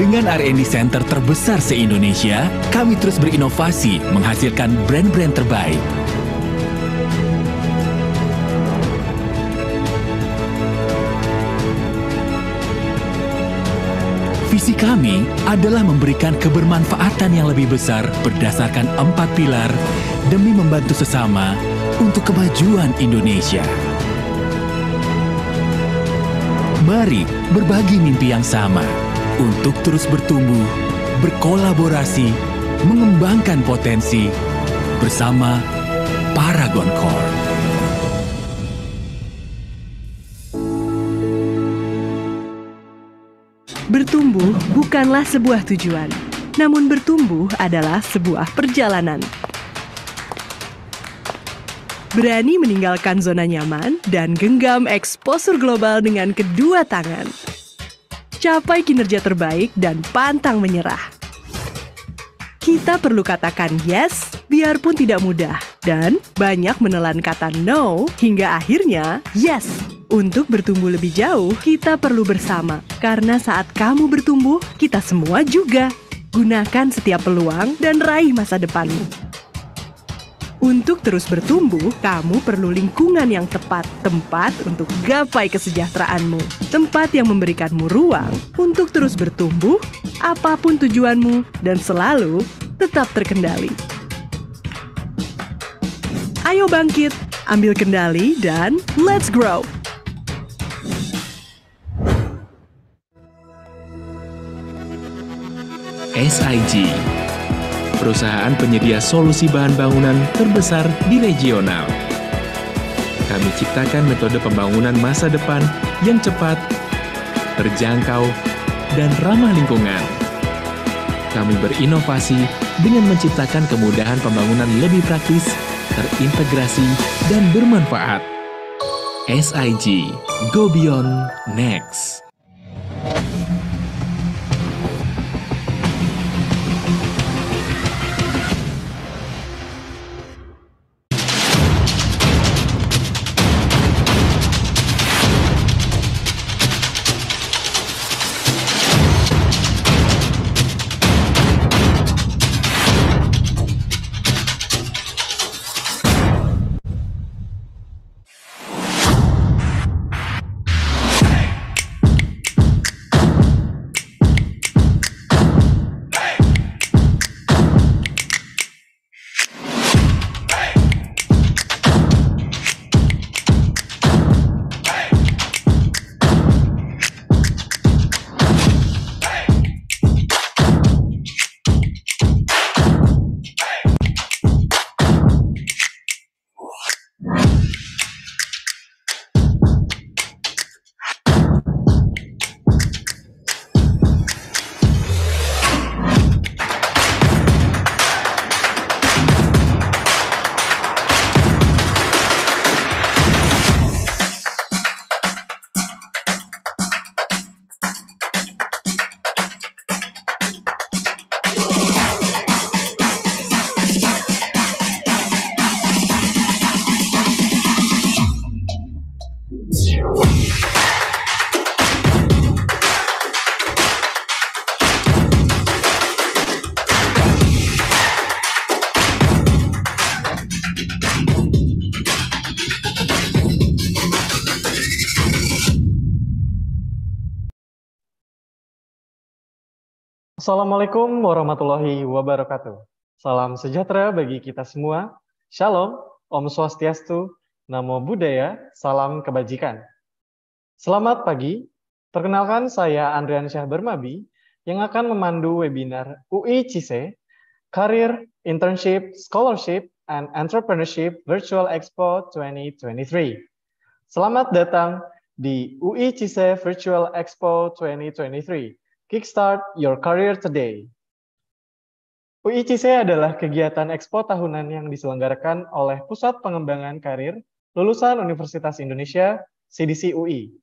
Dengan R&D Center terbesar se-Indonesia, kami terus berinovasi menghasilkan brand-brand terbaik. Visi kami adalah memberikan kebermanfaatan yang lebih besar berdasarkan empat pilar demi membantu sesama untuk kemajuan Indonesia. Mari berbagi mimpi yang sama untuk terus bertumbuh, berkolaborasi, mengembangkan potensi bersama Paragon Corp. Bertumbuh bukanlah sebuah tujuan, namun bertumbuh adalah sebuah perjalanan. Berani meninggalkan zona nyaman dan genggam eksposur global dengan kedua tangan capai kinerja terbaik dan pantang menyerah. Kita perlu katakan yes, biarpun tidak mudah, dan banyak menelan kata no hingga akhirnya yes. Untuk bertumbuh lebih jauh, kita perlu bersama, karena saat kamu bertumbuh, kita semua juga. Gunakan setiap peluang dan raih masa depanmu. Untuk terus bertumbuh, kamu perlu lingkungan yang tepat, tempat untuk gapai kesejahteraanmu, tempat yang memberikanmu ruang untuk terus bertumbuh, apapun tujuanmu, dan selalu tetap terkendali. Ayo bangkit, ambil kendali, dan let's grow! SIG perusahaan penyedia solusi bahan bangunan terbesar di regional. Kami ciptakan metode pembangunan masa depan yang cepat, terjangkau, dan ramah lingkungan. Kami berinovasi dengan menciptakan kemudahan pembangunan lebih praktis, terintegrasi, dan bermanfaat. SIG Go Beyond Next. Assalamualaikum warahmatullahi wabarakatuh. Salam sejahtera bagi kita semua. Shalom, Om Swastiastu, Namo Buddhaya, Salam Kebajikan. Selamat pagi, perkenalkan saya Andrian Syah Bermabi yang akan memandu webinar UI CISE, Career, Internship, Scholarship, and Entrepreneurship Virtual Expo 2023. Selamat datang di UI CISE Virtual Expo 2023 Kickstart Your Career Today. UICC adalah kegiatan ekspo tahunan yang diselenggarakan oleh Pusat Pengembangan Karir lulusan Universitas Indonesia CDC UI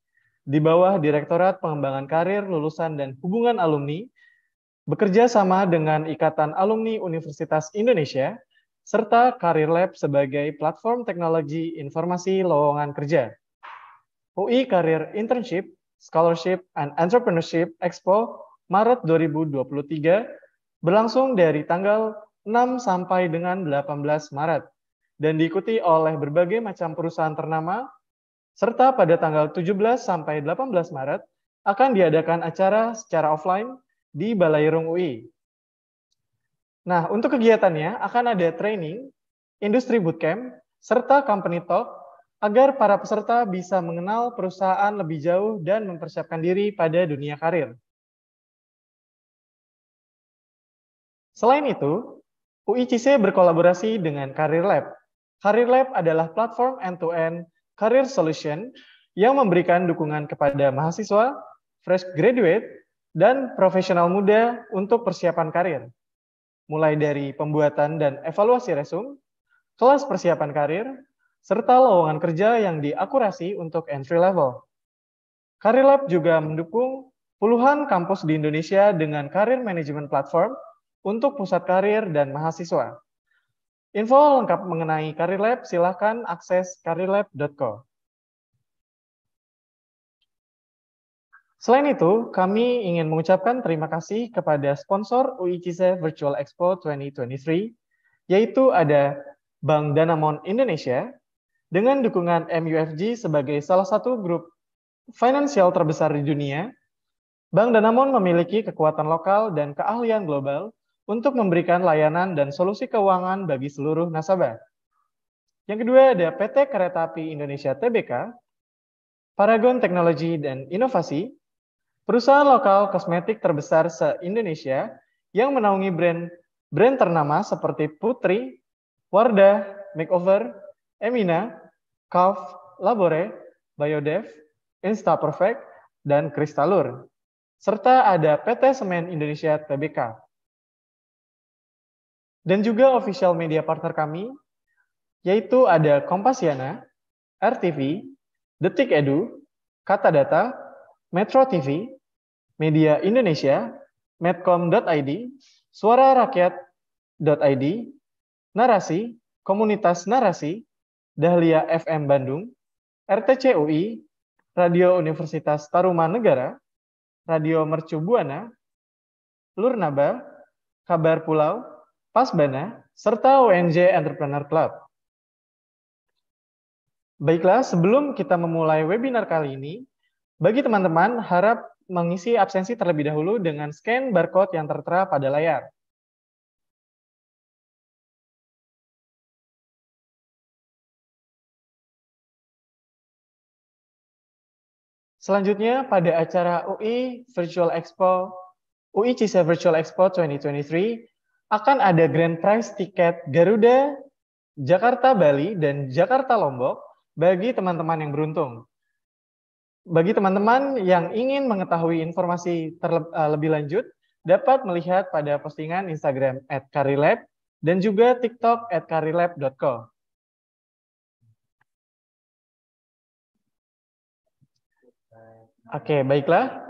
di bawah Direktorat Pengembangan Karir Lulusan dan Hubungan Alumni bekerja sama dengan Ikatan Alumni Universitas Indonesia serta Karir Lab sebagai platform teknologi informasi lowongan kerja. UI Career Internship Scholarship and Entrepreneurship Expo Maret 2023 berlangsung dari tanggal 6 sampai dengan 18 Maret dan diikuti oleh berbagai macam perusahaan ternama serta pada tanggal 17 sampai 18 Maret akan diadakan acara secara offline di Balairung UI. Nah, untuk kegiatannya akan ada training, industri bootcamp, serta company talk agar para peserta bisa mengenal perusahaan lebih jauh dan mempersiapkan diri pada dunia karir. Selain itu, UICC berkolaborasi dengan Career Lab. Career Lab adalah platform end-to-end -end career solution yang memberikan dukungan kepada mahasiswa, fresh graduate, dan profesional muda untuk persiapan karir. Mulai dari pembuatan dan evaluasi resume, kelas persiapan karir, serta lowongan kerja yang diakurasi untuk entry level. CareerLab juga mendukung puluhan kampus di Indonesia dengan Career Management Platform untuk pusat karir dan mahasiswa. Info lengkap mengenai CareerLab silahkan akses careerlab.co. Selain itu, kami ingin mengucapkan terima kasih kepada sponsor UICC e Virtual Expo 2023, yaitu ada Bank Danamon Indonesia, dengan dukungan MUFG sebagai salah satu grup finansial terbesar di dunia, Bank Danamon memiliki kekuatan lokal dan keahlian global untuk memberikan layanan dan solusi keuangan bagi seluruh nasabah. Yang kedua ada PT Kereta Api Indonesia TBK, Paragon Teknologi dan Inovasi, perusahaan lokal kosmetik terbesar se-Indonesia yang menaungi brand brand ternama seperti Putri, Wardah, Makeover, Emina, Kalf, Labore, Biodev, Insta Perfect, dan Kristalur. Serta ada PT Semen Indonesia Tbk. Dan juga official media partner kami, yaitu ada Kompasiana, RTV, Detik Edu, Kata Data, Metro TV, Media Indonesia, medcom.id, Rakyat.id, narasi, komunitas narasi, Dahlia FM Bandung, RTCUI, Radio Universitas Tarumanegara, Radio Mercu Buana, Lurnaba, Kabar Pulau, Pasbana, serta UNJ Entrepreneur Club. Baiklah, sebelum kita memulai webinar kali ini, bagi teman-teman harap mengisi absensi terlebih dahulu dengan scan barcode yang tertera pada layar. Selanjutnya, pada acara UI Virtual Expo, UI CISA Virtual Expo 2023, akan ada grand prize tiket Garuda Jakarta Bali dan Jakarta Lombok bagi teman-teman yang beruntung. Bagi teman-teman yang ingin mengetahui informasi eh, lebih lanjut, dapat melihat pada postingan Instagram at karilab dan juga TikTok at karilab.co. Oke, baiklah.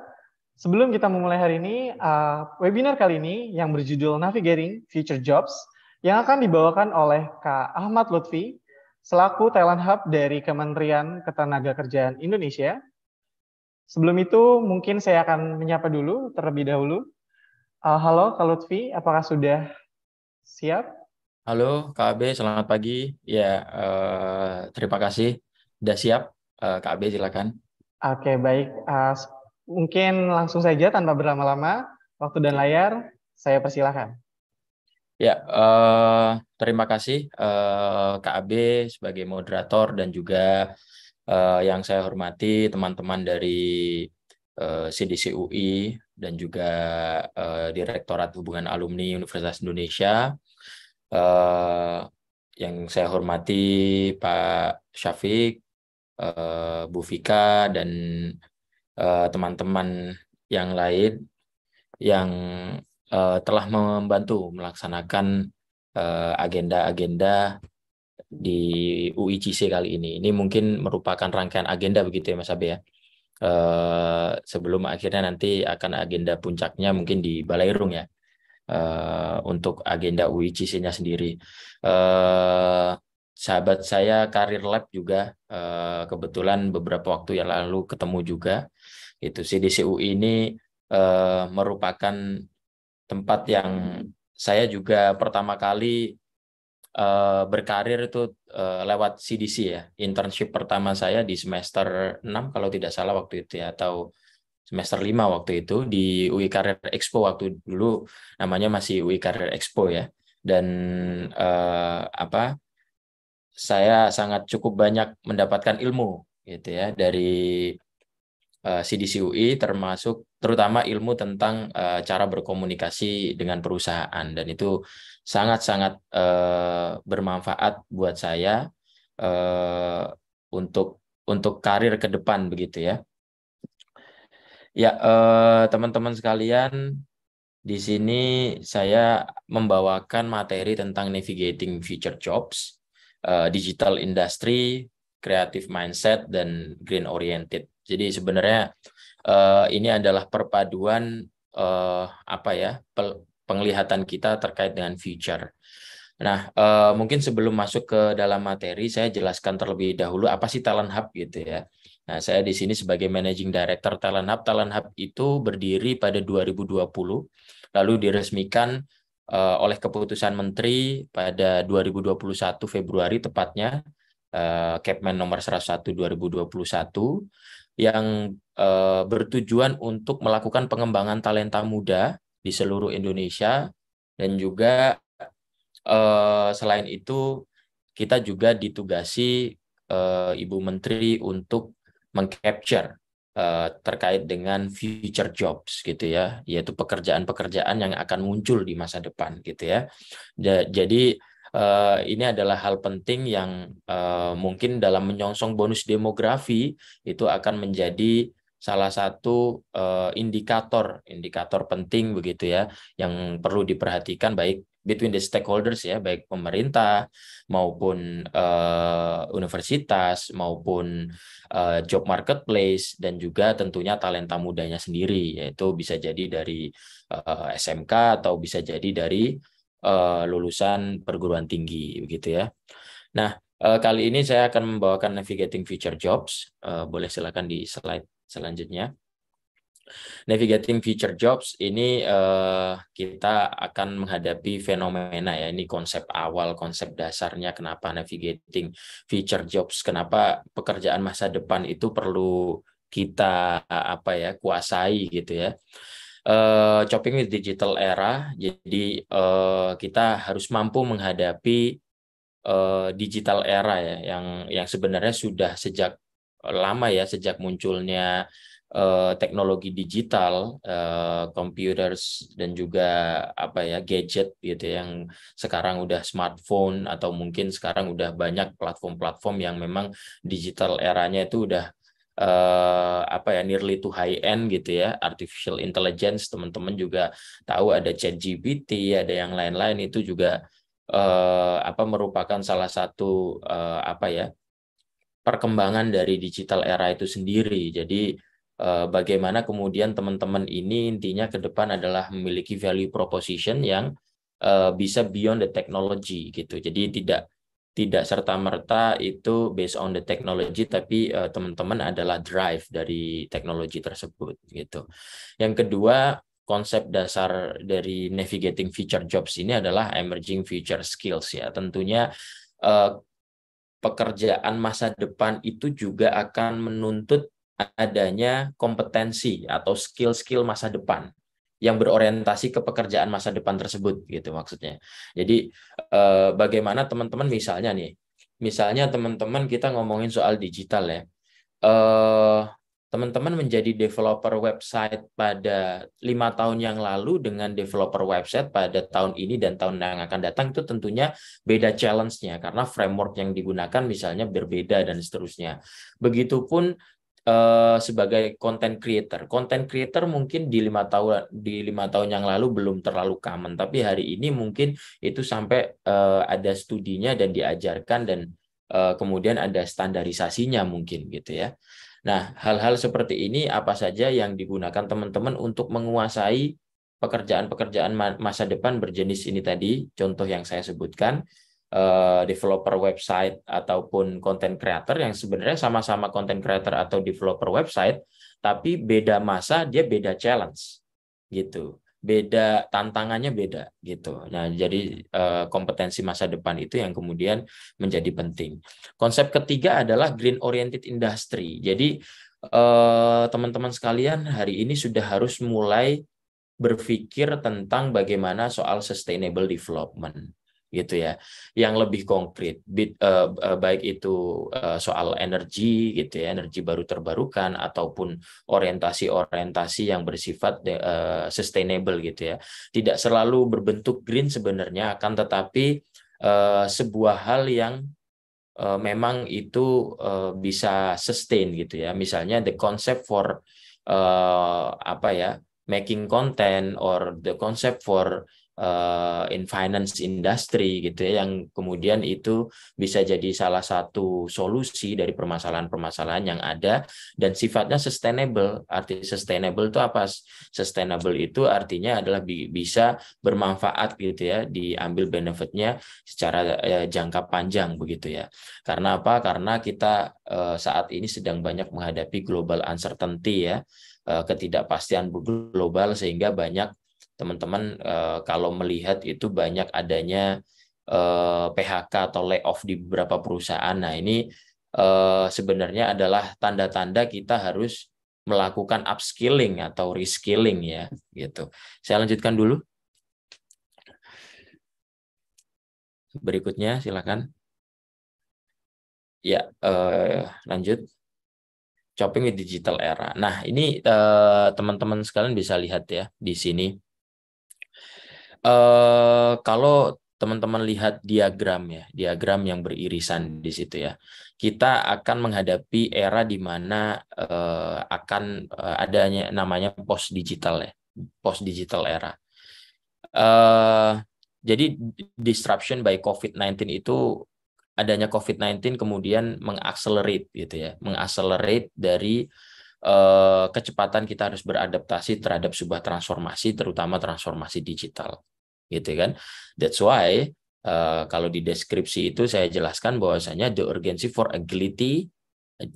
Sebelum kita memulai hari ini, uh, webinar kali ini yang berjudul Navigating Future Jobs yang akan dibawakan oleh Kak Ahmad Lutfi, selaku Thailand Hub dari Kementerian Ketenagakerjaan Indonesia. Sebelum itu, mungkin saya akan menyapa dulu terlebih dahulu. Uh, halo Kak Lutfi, apakah sudah siap? Halo Kak Abe, selamat pagi. Ya, uh, terima kasih. Sudah siap, uh, Kak Abe silakan. Oke, baik. Uh, mungkin langsung saja tanpa berlama-lama, waktu dan layar saya persilahkan. Ya, uh, terima kasih uh, eh, KAB sebagai moderator dan juga uh, yang saya hormati teman-teman dari uh, CDC UI dan juga uh, Direktorat Hubungan Alumni Universitas Indonesia. Uh, yang saya hormati Pak Syafiq, uh, Bu Vika dan eh, teman-teman uh, yang lain yang uh, telah membantu melaksanakan agenda-agenda uh, di UICC kali ini. Ini mungkin merupakan rangkaian agenda begitu ya Mas Abe ya. Uh, sebelum akhirnya nanti akan agenda puncaknya mungkin di Balairung ya. Uh, untuk agenda UICC-nya sendiri. Uh, sahabat saya Karir Lab juga eh, kebetulan beberapa waktu yang lalu ketemu juga. Itu CDCU ini eh, merupakan tempat yang saya juga pertama kali eh, berkarir itu lewat CDC ya. Internship pertama saya di semester 6 kalau tidak salah waktu itu ya atau semester 5 waktu itu di UI Career Expo waktu dulu namanya masih UI Career Expo ya dan eh, apa saya sangat cukup banyak mendapatkan ilmu gitu ya dari uh, eh, CDC UI termasuk terutama ilmu tentang uh, cara berkomunikasi dengan perusahaan dan itu sangat-sangat uh, bermanfaat buat saya uh, untuk untuk karir ke depan begitu ya. Ya teman-teman uh, teman -teman sekalian di sini saya membawakan materi tentang navigating future jobs Eh, digital industry, creative mindset dan green oriented. Jadi sebenarnya uh, ini adalah perpaduan uh, apa ya penglihatan kita terkait dengan future. Nah, uh, mungkin sebelum masuk ke dalam materi, saya jelaskan terlebih dahulu apa sih Talent Hub gitu ya. Nah, saya di sini sebagai Managing Director Talent Hub. Talent Hub itu berdiri pada 2020, lalu diresmikan uh, oleh keputusan menteri pada 2021 Februari tepatnya uh, eh, Kepmen nomor 101 2021 yang uh, bertujuan untuk melakukan pengembangan talenta muda di seluruh Indonesia dan juga uh, selain itu kita juga ditugasi uh, Ibu Menteri untuk mengcapture Eh, terkait dengan future jobs gitu ya, yaitu pekerjaan-pekerjaan yang akan muncul di masa depan gitu ya. Jadi eh, ini adalah hal penting yang eh, mungkin dalam menyongsong bonus demografi itu akan menjadi salah satu indikator indikator penting begitu ya yang perlu diperhatikan baik between the stakeholders ya baik pemerintah maupun uh, universitas maupun uh, job marketplace dan juga tentunya talenta mudanya sendiri yaitu bisa jadi dari uh, eh, SMK atau bisa jadi dari uh, lulusan perguruan tinggi begitu ya. Nah, uh, kali ini saya akan membawakan navigating future jobs. Uh, boleh silakan di slide selanjutnya. Navigating Future Jobs ini uh, kita akan menghadapi fenomena ya ini konsep awal konsep dasarnya kenapa navigating future jobs kenapa pekerjaan masa depan itu perlu kita apa ya kuasai gitu ya. Uh, eh, chopping with digital era, jadi uh, kita harus mampu menghadapi uh, digital era ya, yang yang sebenarnya sudah sejak lama ya, sejak munculnya uh, teknologi digital, uh, dan juga apa ya gadget gitu ya, yang sekarang udah smartphone atau mungkin sekarang udah banyak platform-platform yang memang digital eranya itu udah uh, apa ya nearly to high end gitu ya artificial intelligence teman-teman juga tahu ada ChatGPT ada yang lain-lain itu juga uh, apa merupakan salah satu uh, apa ya perkembangan dari digital era itu sendiri. Jadi Eh, bagaimana kemudian teman-teman ini intinya ke depan adalah memiliki value proposition yang uh, bisa beyond the technology gitu. Jadi tidak tidak serta merta itu based on the technology tapi uh, teman-teman adalah drive dari teknologi tersebut gitu. Yang kedua, konsep dasar dari navigating future jobs ini adalah emerging future skills ya. Tentunya uh, pekerjaan masa depan itu juga akan menuntut adanya kompetensi atau skill-skill masa depan yang berorientasi ke pekerjaan masa depan tersebut gitu maksudnya. Jadi eh, bagaimana teman-teman misalnya nih, misalnya teman-teman kita ngomongin soal digital ya, eh, teman-teman menjadi developer website pada lima tahun yang lalu dengan developer website pada tahun ini dan tahun yang akan datang itu tentunya beda challenge-nya karena framework yang digunakan misalnya berbeda dan seterusnya. Begitupun Eh, sebagai content creator. Content creator mungkin di lima tahun di lima tahun yang lalu belum terlalu common, tapi hari ini mungkin itu sampai uh, ada studinya dan diajarkan dan uh, kemudian ada standarisasinya mungkin gitu ya. Nah, hal-hal seperti ini apa saja yang digunakan teman-teman untuk menguasai pekerjaan-pekerjaan masa depan berjenis ini tadi, contoh yang saya sebutkan, Eh, developer website ataupun content creator yang sebenarnya sama-sama content creator atau developer website tapi beda masa dia beda challenge gitu beda tantangannya beda gitu. Nah, jadi eh, kompetensi masa depan itu yang kemudian menjadi penting. Konsep ketiga adalah green oriented industry. Jadi eh, teman-teman sekalian hari ini sudah harus mulai berpikir tentang bagaimana soal sustainable development gitu ya yang lebih konkret eh, eh, baik itu eh, soal energi gitu ya energi baru terbarukan ataupun orientasi-orientasi yang bersifat sustainable gitu ya tidak selalu berbentuk green sebenarnya akan tetapi sebuah hal yang memang itu bisa sustain gitu ya misalnya the concept for apa ya making content or the concept for uh, in finance industry gitu ya yang kemudian itu bisa jadi salah satu solusi dari permasalahan-permasalahan yang ada dan sifatnya sustainable. Arti sustainable itu apa? Sustainable itu artinya adalah bi bisa bermanfaat gitu ya, diambil benefitnya secara uh, jangka panjang begitu ya. Karena apa? Karena kita uh, saat ini sedang banyak menghadapi global uncertainty ya ketidakpastian global sehingga banyak teman-teman uh, kalau melihat itu banyak adanya uh, eh, PHK atau layoff di beberapa perusahaan. Nah, ini uh, sebenarnya adalah tanda-tanda kita harus melakukan upskilling atau reskilling ya, gitu. Saya lanjutkan dulu. Berikutnya silakan. Ya, eh, lanjut shopping di digital era. Nah, ini teman-teman eh, sekalian bisa lihat ya di sini. Eh, kalau teman-teman lihat diagram ya, diagram yang beririsan di situ ya. Kita akan menghadapi era di mana uh, akan uh, adanya namanya post digital ya, post digital era. Uh, jadi disruption by COVID-19 itu adanya COVID-19 kemudian mengakselerate gitu ya, mengakselerate dari Eh, kecepatan kita harus beradaptasi terhadap sebuah transformasi, terutama transformasi digital, gitu kan? That's why uh, kalau di deskripsi itu saya jelaskan bahwasanya the urgency for agility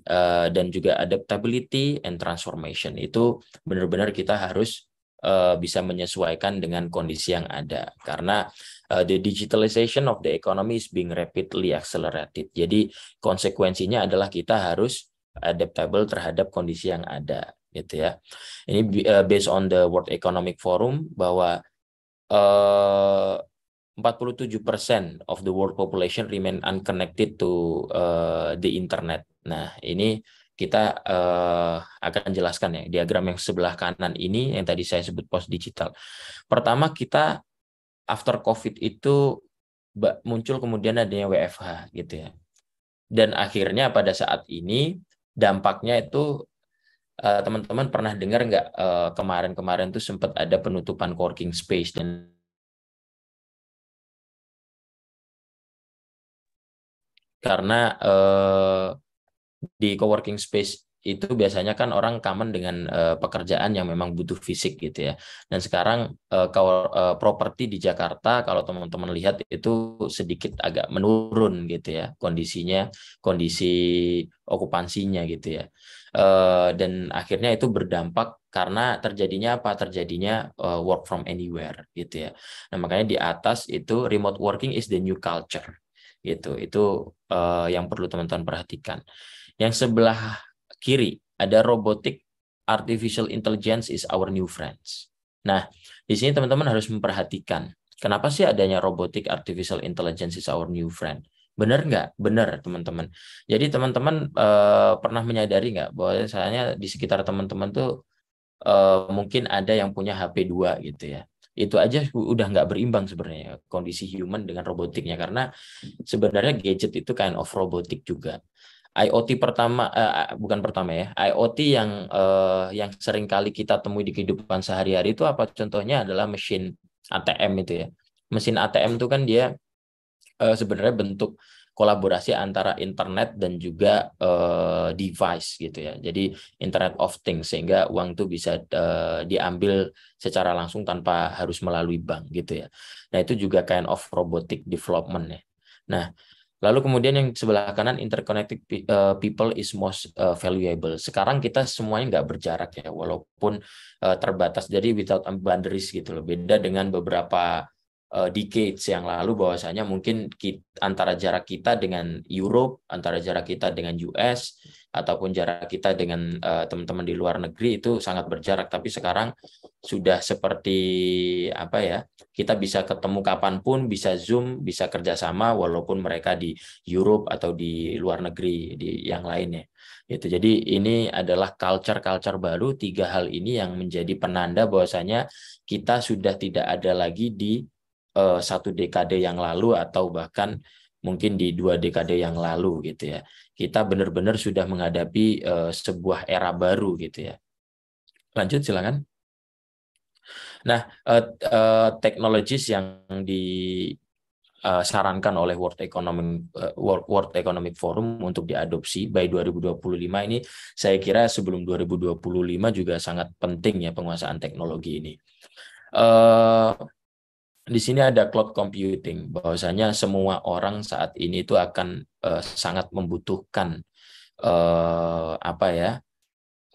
uh, dan juga adaptability and transformation itu benar-benar kita harus uh, bisa menyesuaikan dengan kondisi yang ada karena uh, the digitalization of the economy is being rapidly accelerated. Jadi konsekuensinya adalah kita harus adaptable terhadap kondisi yang ada gitu ya. Ini eh, based on the World Economic Forum bahwa eh, uh, 47% of the world population remain unconnected to uh, the internet. Nah, ini kita uh, akan jelaskan ya diagram yang sebelah kanan ini yang tadi saya sebut post digital. Pertama kita after covid itu muncul kemudian adanya WFH gitu ya. Dan akhirnya pada saat ini dampaknya itu eh, teman-teman uh, pernah dengar nggak uh, kemarin-kemarin tuh sempat ada penutupan coworking space dan karena uh, di coworking space itu biasanya kan orang common dengan uh, pekerjaan yang memang butuh fisik gitu ya. Dan sekarang uh, eh, kalau uh, eh, properti di Jakarta kalau teman-teman lihat itu sedikit agak menurun gitu ya kondisinya, kondisi okupansinya gitu ya. Uh, dan akhirnya itu berdampak karena terjadinya apa? Terjadinya uh, work from anywhere gitu ya. Nah, makanya di atas itu remote working is the new culture gitu. Itu uh, yang perlu teman-teman perhatikan. Yang sebelah kiri ada robotik artificial intelligence is our new friends. Nah, di sini teman-teman harus memperhatikan kenapa sih adanya robotik artificial intelligence is our new friend. Benar nggak? Benar, teman-teman. Jadi teman-teman eh, pernah menyadari nggak bahwa misalnya di sekitar teman-teman tuh eh, mungkin ada yang punya HP 2 gitu ya itu aja udah nggak berimbang sebenarnya kondisi human dengan robotiknya karena sebenarnya gadget itu kind of robotik juga IoT pertama eh, eh, bukan pertama ya IoT yang eh, yang sering kali kita temui di kehidupan sehari-hari itu apa contohnya adalah mesin ATM itu ya mesin ATM itu kan dia eh, sebenarnya bentuk kolaborasi antara internet dan juga eh, device gitu ya jadi internet of things sehingga uang itu bisa eh, diambil secara langsung tanpa harus melalui bank gitu ya nah itu juga kind of robotic development ya nah Lalu kemudian yang sebelah kanan interconnected eh, people is most eh, valuable. Sekarang kita semuanya nggak berjarak ya, walaupun eh, terbatas. Jadi without boundaries gitu loh. Beda dengan beberapa decades yang lalu bahwasanya mungkin antara jarak kita dengan Europe, antara jarak kita dengan US, ataupun jarak kita dengan eh, teman-teman uh, di luar negeri itu sangat berjarak tapi sekarang sudah seperti apa ya kita bisa ketemu kapanpun bisa zoom bisa kerjasama walaupun mereka di Europe atau di luar negeri di yang lainnya itu jadi ini adalah culture culture baru tiga hal ini yang menjadi penanda bahwasanya kita sudah tidak ada lagi di uh, satu dekade yang lalu atau bahkan mungkin di dua dekade yang lalu gitu ya kita benar-benar sudah menghadapi uh, sebuah era baru gitu ya. Lanjut silakan. Nah, uh, uh, teknologis yang disarankan oleh World Economic World, Economic Forum untuk diadopsi by 2025 ini saya kira sebelum 2025 juga sangat penting ya penguasaan teknologi ini di sini ada cloud computing, bahwasanya semua orang saat ini itu akan uh, sangat membutuhkan uh, apa ya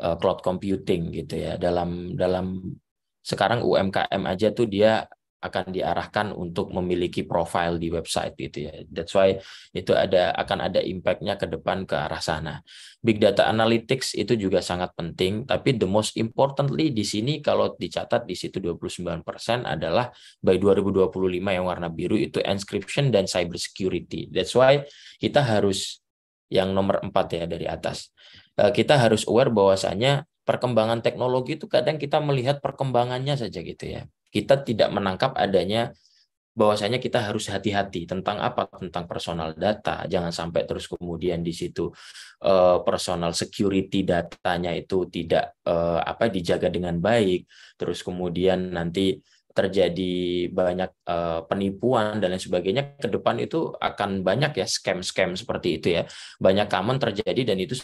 uh, cloud computing gitu ya dalam dalam sekarang UMKM aja tuh dia akan diarahkan untuk memiliki profile di website gitu ya. That's why itu ada akan ada impactnya ke depan ke arah sana. Big data analytics itu juga sangat penting, tapi the most importantly di sini kalau dicatat di situ 29% adalah by 2025 yang warna biru itu inscription dan cyber security. That's why kita harus yang nomor 4 ya dari atas. Eh, kita harus aware bahwasanya perkembangan teknologi itu kadang kita melihat perkembangannya saja gitu ya kita tidak menangkap adanya bahwasanya kita harus hati-hati tentang apa tentang personal data jangan sampai terus kemudian di situ eh, personal security datanya itu tidak eh, apa dijaga dengan baik terus kemudian nanti terjadi banyak eh, penipuan dan lain sebagainya ke depan itu akan banyak ya scam-scam seperti itu ya banyak common terjadi dan itu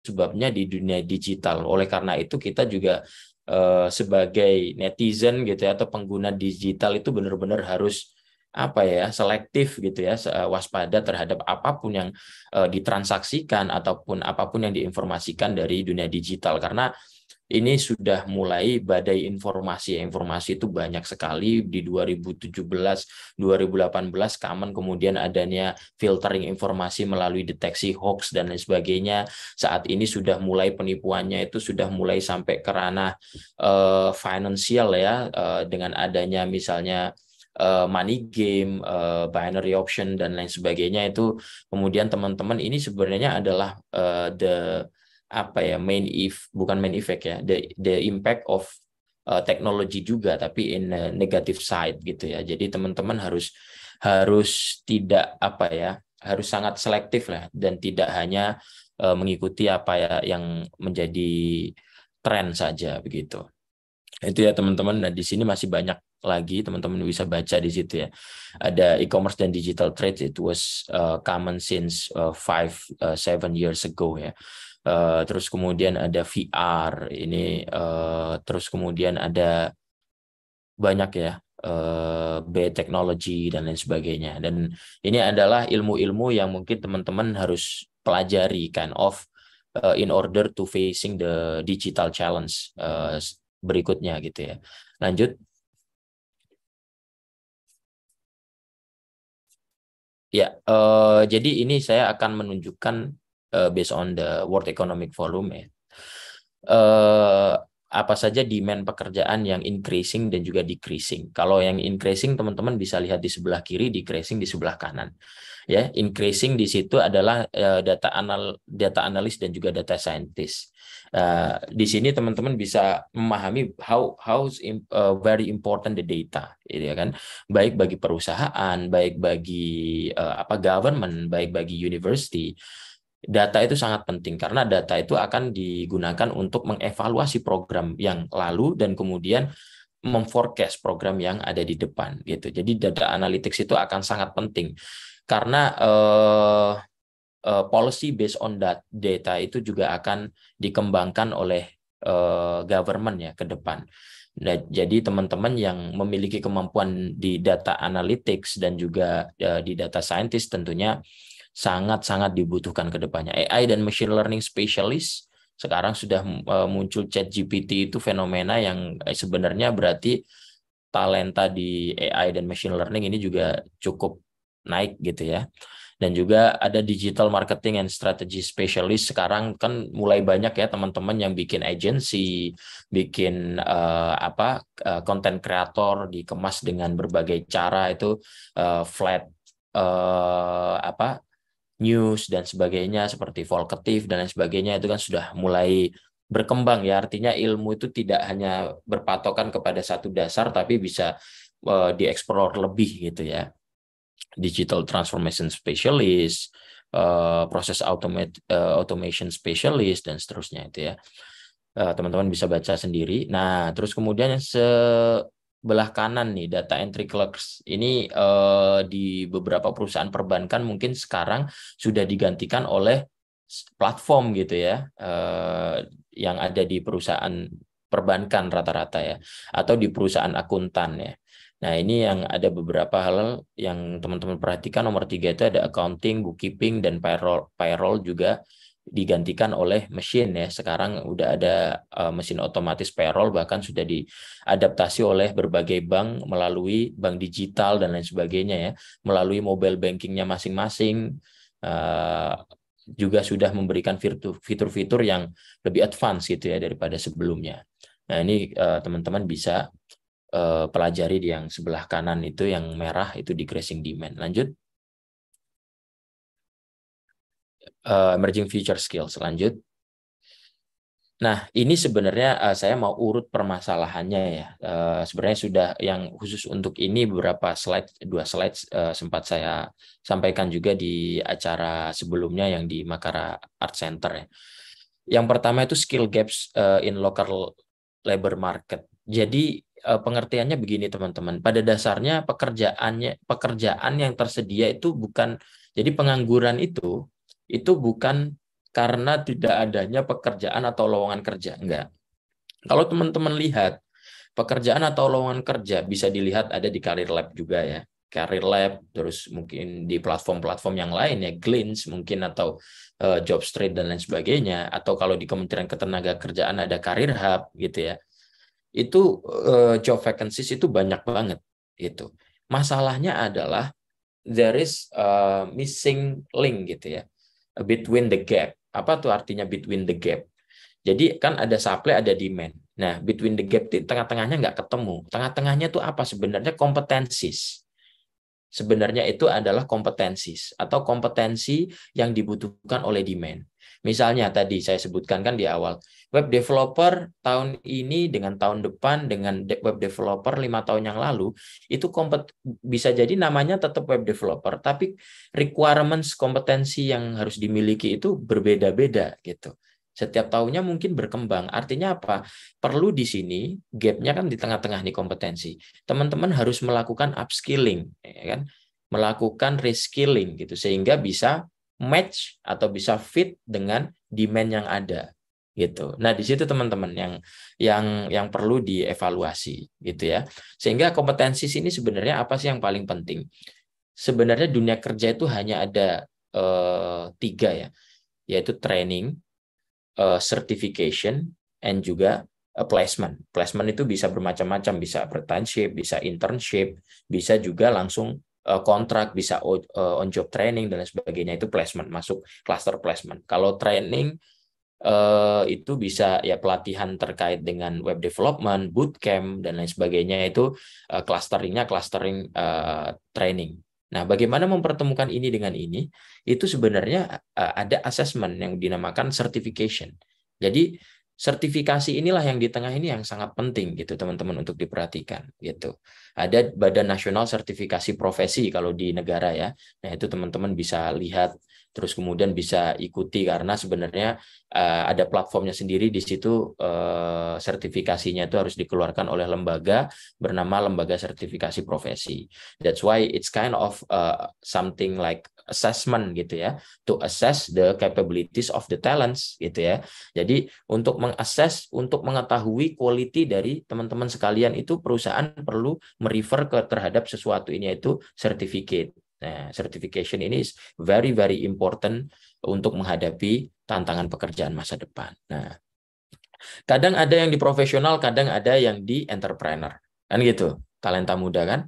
sebabnya di dunia digital oleh karena itu kita juga uh, sebagai netizen gitu ya atau pengguna digital itu benar-benar harus apa ya selektif gitu ya eh, waspada terhadap apapun yang uh, ditransaksikan ataupun apapun yang diinformasikan dari dunia digital karena ini sudah mulai badai informasi. Ya, informasi itu banyak sekali di 2017, 2018 Kamen kemudian adanya filtering informasi melalui deteksi hoax dan lain sebagainya. Saat ini sudah mulai penipuannya itu sudah mulai sampai ke ranah uh, eh, finansial ya uh, dengan adanya misalnya eh, money game, binary option dan lain sebagainya itu kemudian teman-teman ini sebenarnya adalah the apa ya main if bukan main effect ya the the impact of uh, technology juga tapi in a negative side gitu ya jadi teman-teman harus harus tidak apa ya harus sangat selektif lah dan tidak hanya uh, mengikuti apa ya yang menjadi tren saja begitu itu ya teman-teman nah di sini masih banyak lagi teman-teman bisa baca di situ ya ada e-commerce dan digital trade it was uh, common since uh, five uh, seven years ago ya Eh, terus kemudian ada VR ini uh, terus kemudian ada banyak ya uh, eh, biotechnology dan lain sebagainya dan ini adalah ilmu-ilmu yang mungkin teman-teman harus pelajari kind of uh, in order to facing the digital challenge uh, berikutnya gitu ya lanjut Ya, eh, jadi ini saya akan menunjukkan uh, based on the World Economic volume, ya. Uh, apa saja demand pekerjaan yang increasing dan juga decreasing. Kalau yang increasing teman-teman bisa lihat di sebelah kiri, decreasing di sebelah kanan. Ya, increasing di situ adalah uh, data anal data analis dan juga data scientist. Uh, di sini teman-teman bisa memahami how how uh, very important the data, gitu ya kan? Baik bagi perusahaan, baik bagi uh, apa government, baik bagi university data itu sangat penting karena data itu akan digunakan untuk mengevaluasi program yang lalu dan kemudian memforecast program yang ada di depan gitu. Jadi data analytics itu akan sangat penting karena eh, eh, policy based on that data itu juga akan dikembangkan oleh eh, government ya ke depan. Nah, jadi teman-teman yang memiliki kemampuan di data analytics dan juga eh, di data scientist tentunya sangat-sangat dibutuhkan ke depannya. AI dan machine learning specialist sekarang sudah eh, muncul chat GPT itu fenomena yang eh, sebenarnya berarti talenta di AI dan machine learning ini juga cukup naik gitu ya. Dan juga ada digital marketing and strategy specialist sekarang kan mulai banyak ya teman-teman yang bikin agency, bikin uh, apa konten uh, kreator dikemas dengan berbagai cara itu uh, flat uh, apa news dan sebagainya seperti Volketiv dan lain sebagainya itu kan sudah mulai berkembang ya artinya ilmu itu tidak hanya berpatokan kepada satu dasar tapi bisa uh, dieksplor lebih gitu ya digital transformation specialist uh, proses automate uh, automation specialist dan seterusnya itu ya teman-teman uh, bisa baca sendiri nah terus kemudian se belah kanan nih data entry clerks ini eh, di beberapa perusahaan perbankan mungkin sekarang sudah digantikan oleh platform gitu ya eh, yang ada di perusahaan perbankan rata-rata ya atau di perusahaan akuntan ya. Nah, ini yang ada beberapa hal yang teman-teman perhatikan nomor tiga itu ada accounting, bookkeeping dan payroll payroll juga digantikan oleh mesin ya. Sekarang udah ada uh, mesin otomatis payroll bahkan sudah diadaptasi oleh berbagai bank melalui bank digital dan lain sebagainya ya, melalui mobile bankingnya masing-masing. Uh, juga sudah memberikan fitur-fitur yang lebih advance gitu ya daripada sebelumnya. Nah ini eh, teman-teman uh, bisa uh, pelajari di yang sebelah kanan itu yang merah itu decreasing demand. Lanjut. uh, emerging future skills. selanjut. Nah, ini sebenarnya uh, saya mau urut permasalahannya ya. Uh, sebenarnya sudah yang khusus untuk ini beberapa slide, dua slide uh, sempat saya sampaikan juga di acara sebelumnya yang di Makara Art Center ya. Yang pertama itu skill gaps uh, in local labor market. Jadi uh, pengertiannya begini teman-teman. Pada dasarnya pekerjaannya pekerjaan yang tersedia itu bukan jadi pengangguran itu itu bukan karena tidak adanya pekerjaan atau lowongan kerja. Enggak. Kalau teman-teman lihat, pekerjaan atau lowongan kerja bisa dilihat ada di Career Lab juga ya. Career Lab, terus mungkin di platform-platform yang lain ya, Glints mungkin atau uh, Jobstreet dan lain sebagainya. Atau kalau di Kementerian Ketenagakerjaan ada Career Hub gitu ya. Itu uh, job vacancies itu banyak banget gitu. Masalahnya adalah there is a eh, missing link gitu ya between the gap. Apa tuh artinya between the gap? Jadi kan ada supply, ada demand. Nah, between the gap di tengah-tengahnya nggak ketemu. Tengah-tengahnya tuh apa sebenarnya? Kompetensis. Sebenarnya itu adalah kompetensis atau kompetensi yang dibutuhkan oleh demand. Misalnya tadi saya sebutkan kan di awal, web developer tahun ini dengan tahun depan dengan web developer lima tahun yang lalu itu kompet bisa jadi namanya tetap web developer tapi requirements kompetensi yang harus dimiliki itu berbeda-beda gitu setiap tahunnya mungkin berkembang artinya apa perlu di sini gapnya kan di tengah-tengah nih kompetensi teman-teman harus melakukan upskilling ya kan melakukan reskilling gitu sehingga bisa match atau bisa fit dengan demand yang ada gitu. Nah, di situ teman-teman yang yang yang perlu dievaluasi gitu ya. Sehingga kompetensi sini sebenarnya apa sih yang paling penting? Sebenarnya dunia kerja itu hanya ada uh, tiga ya, yaitu training, uh, certification, and juga uh, placement. Placement itu bisa bermacam-macam, bisa apprenticeship, bisa internship, bisa juga langsung Eh, kontrak, bisa eh, on job training dan lain sebagainya itu placement masuk cluster placement. Kalau training eh, itu bisa ya pelatihan terkait dengan web development, bootcamp dan lain sebagainya itu clusteringnya clustering training. Nah, bagaimana mempertemukan ini dengan ini? Itu sebenarnya ada assessment yang dinamakan certification. Jadi sertifikasi inilah yang di tengah ini yang sangat penting gitu teman-teman untuk diperhatikan gitu. Ada Badan Nasional Sertifikasi Profesi kalau di negara ya. Nah, itu teman-teman bisa lihat terus kemudian bisa ikuti karena sebenarnya uh, ada platformnya sendiri di situ uh, sertifikasinya itu harus dikeluarkan oleh lembaga bernama lembaga sertifikasi profesi. That's why it's kind of uh, something like assessment gitu ya, to assess the capabilities of the talents gitu ya. Jadi untuk mengakses, untuk mengetahui quality dari teman-teman sekalian itu perusahaan perlu merefer ke terhadap sesuatu ini yaitu certificate. Nah, certification ini is very very important untuk menghadapi tantangan pekerjaan masa depan. Nah, kadang ada yang di profesional, kadang ada yang di entrepreneur. Kan gitu. Talenta muda kan?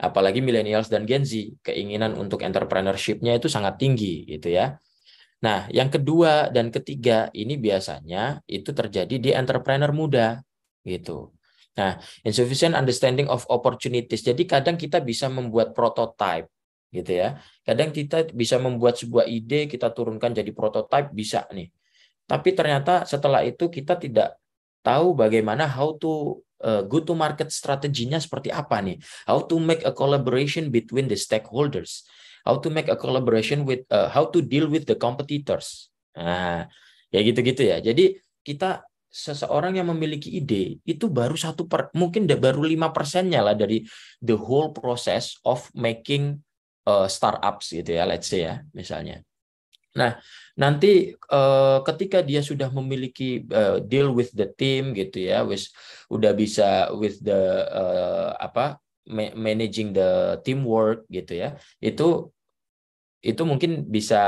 Apalagi millennials dan Gen Z, keinginan untuk entrepreneurship-nya itu sangat tinggi gitu ya. Nah, yang kedua dan ketiga ini biasanya itu terjadi di entrepreneur muda gitu. Nah, insufficient understanding of opportunities. Jadi kadang kita bisa membuat prototype gitu ya. Kadang kita bisa membuat sebuah ide, kita turunkan jadi prototype bisa nih. Tapi ternyata setelah itu kita tidak tahu bagaimana how to eh, go to market strateginya seperti apa nih. How to make a collaboration between the stakeholders. How to make a collaboration with uh, how to deal with the competitors. Nah, ya gitu-gitu ya. Jadi kita seseorang yang memiliki ide itu baru satu per mungkin baru lima persennya lah dari the whole process of making uh, startups gitu ya, let's say ya misalnya. Nah, nanti uh, ketika dia sudah memiliki uh, deal with the team gitu ya, wis udah bisa with the uh, apa managing the teamwork gitu ya. Itu itu mungkin bisa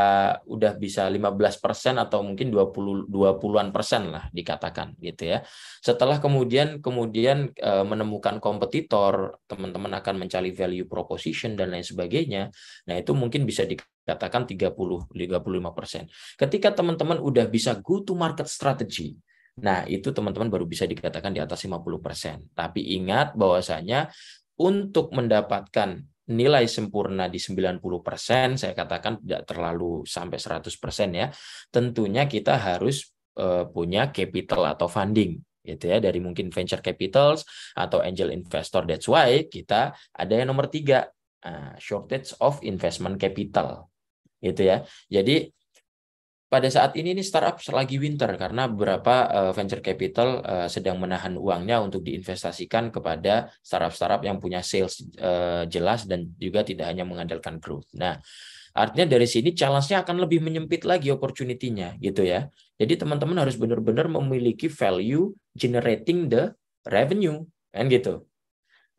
udah bisa 15% atau mungkin 20 20-an persen lah dikatakan gitu ya. Setelah kemudian kemudian eh, menemukan kompetitor, teman-teman akan mencari value proposition dan lain sebagainya. Nah, itu mungkin bisa dikatakan 30 35%. Ketika teman-teman udah bisa go to market strategy, Nah, itu teman-teman baru bisa dikatakan di atas 50%. Tapi ingat bahwasanya untuk mendapatkan nilai sempurna di 90%, saya katakan tidak terlalu sampai 100% ya, tentunya kita harus eh, punya capital atau funding gitu ya dari mungkin venture capitals atau angel investor that's why kita ada yang nomor tiga ah, shortage of investment capital gitu ya jadi pada saat ini ini startup lagi winter karena beberapa uh, venture capital uh, sedang menahan uangnya untuk diinvestasikan kepada startup-startup yang punya sales uh, jelas dan juga tidak hanya mengandalkan growth. Nah, artinya dari sini challenge-nya akan lebih menyempit lagi opportunity-nya gitu ya. Jadi teman-teman harus benar-benar memiliki value generating the revenue kan gitu.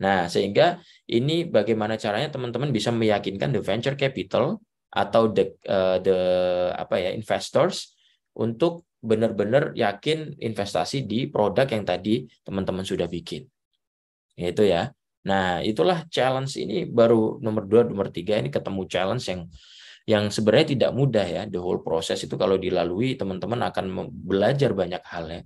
Nah, sehingga ini bagaimana caranya teman-teman bisa meyakinkan the venture capital atau the uh, the apa ya investors untuk benar-benar yakin investasi di produk yang tadi teman-teman sudah bikin. Itu ya. Nah, itulah challenge ini baru nomor dua nomor tiga ini ketemu challenge yang yang sebenarnya tidak mudah ya. The whole proses itu kalau dilalui teman-teman akan belajar banyak hal ya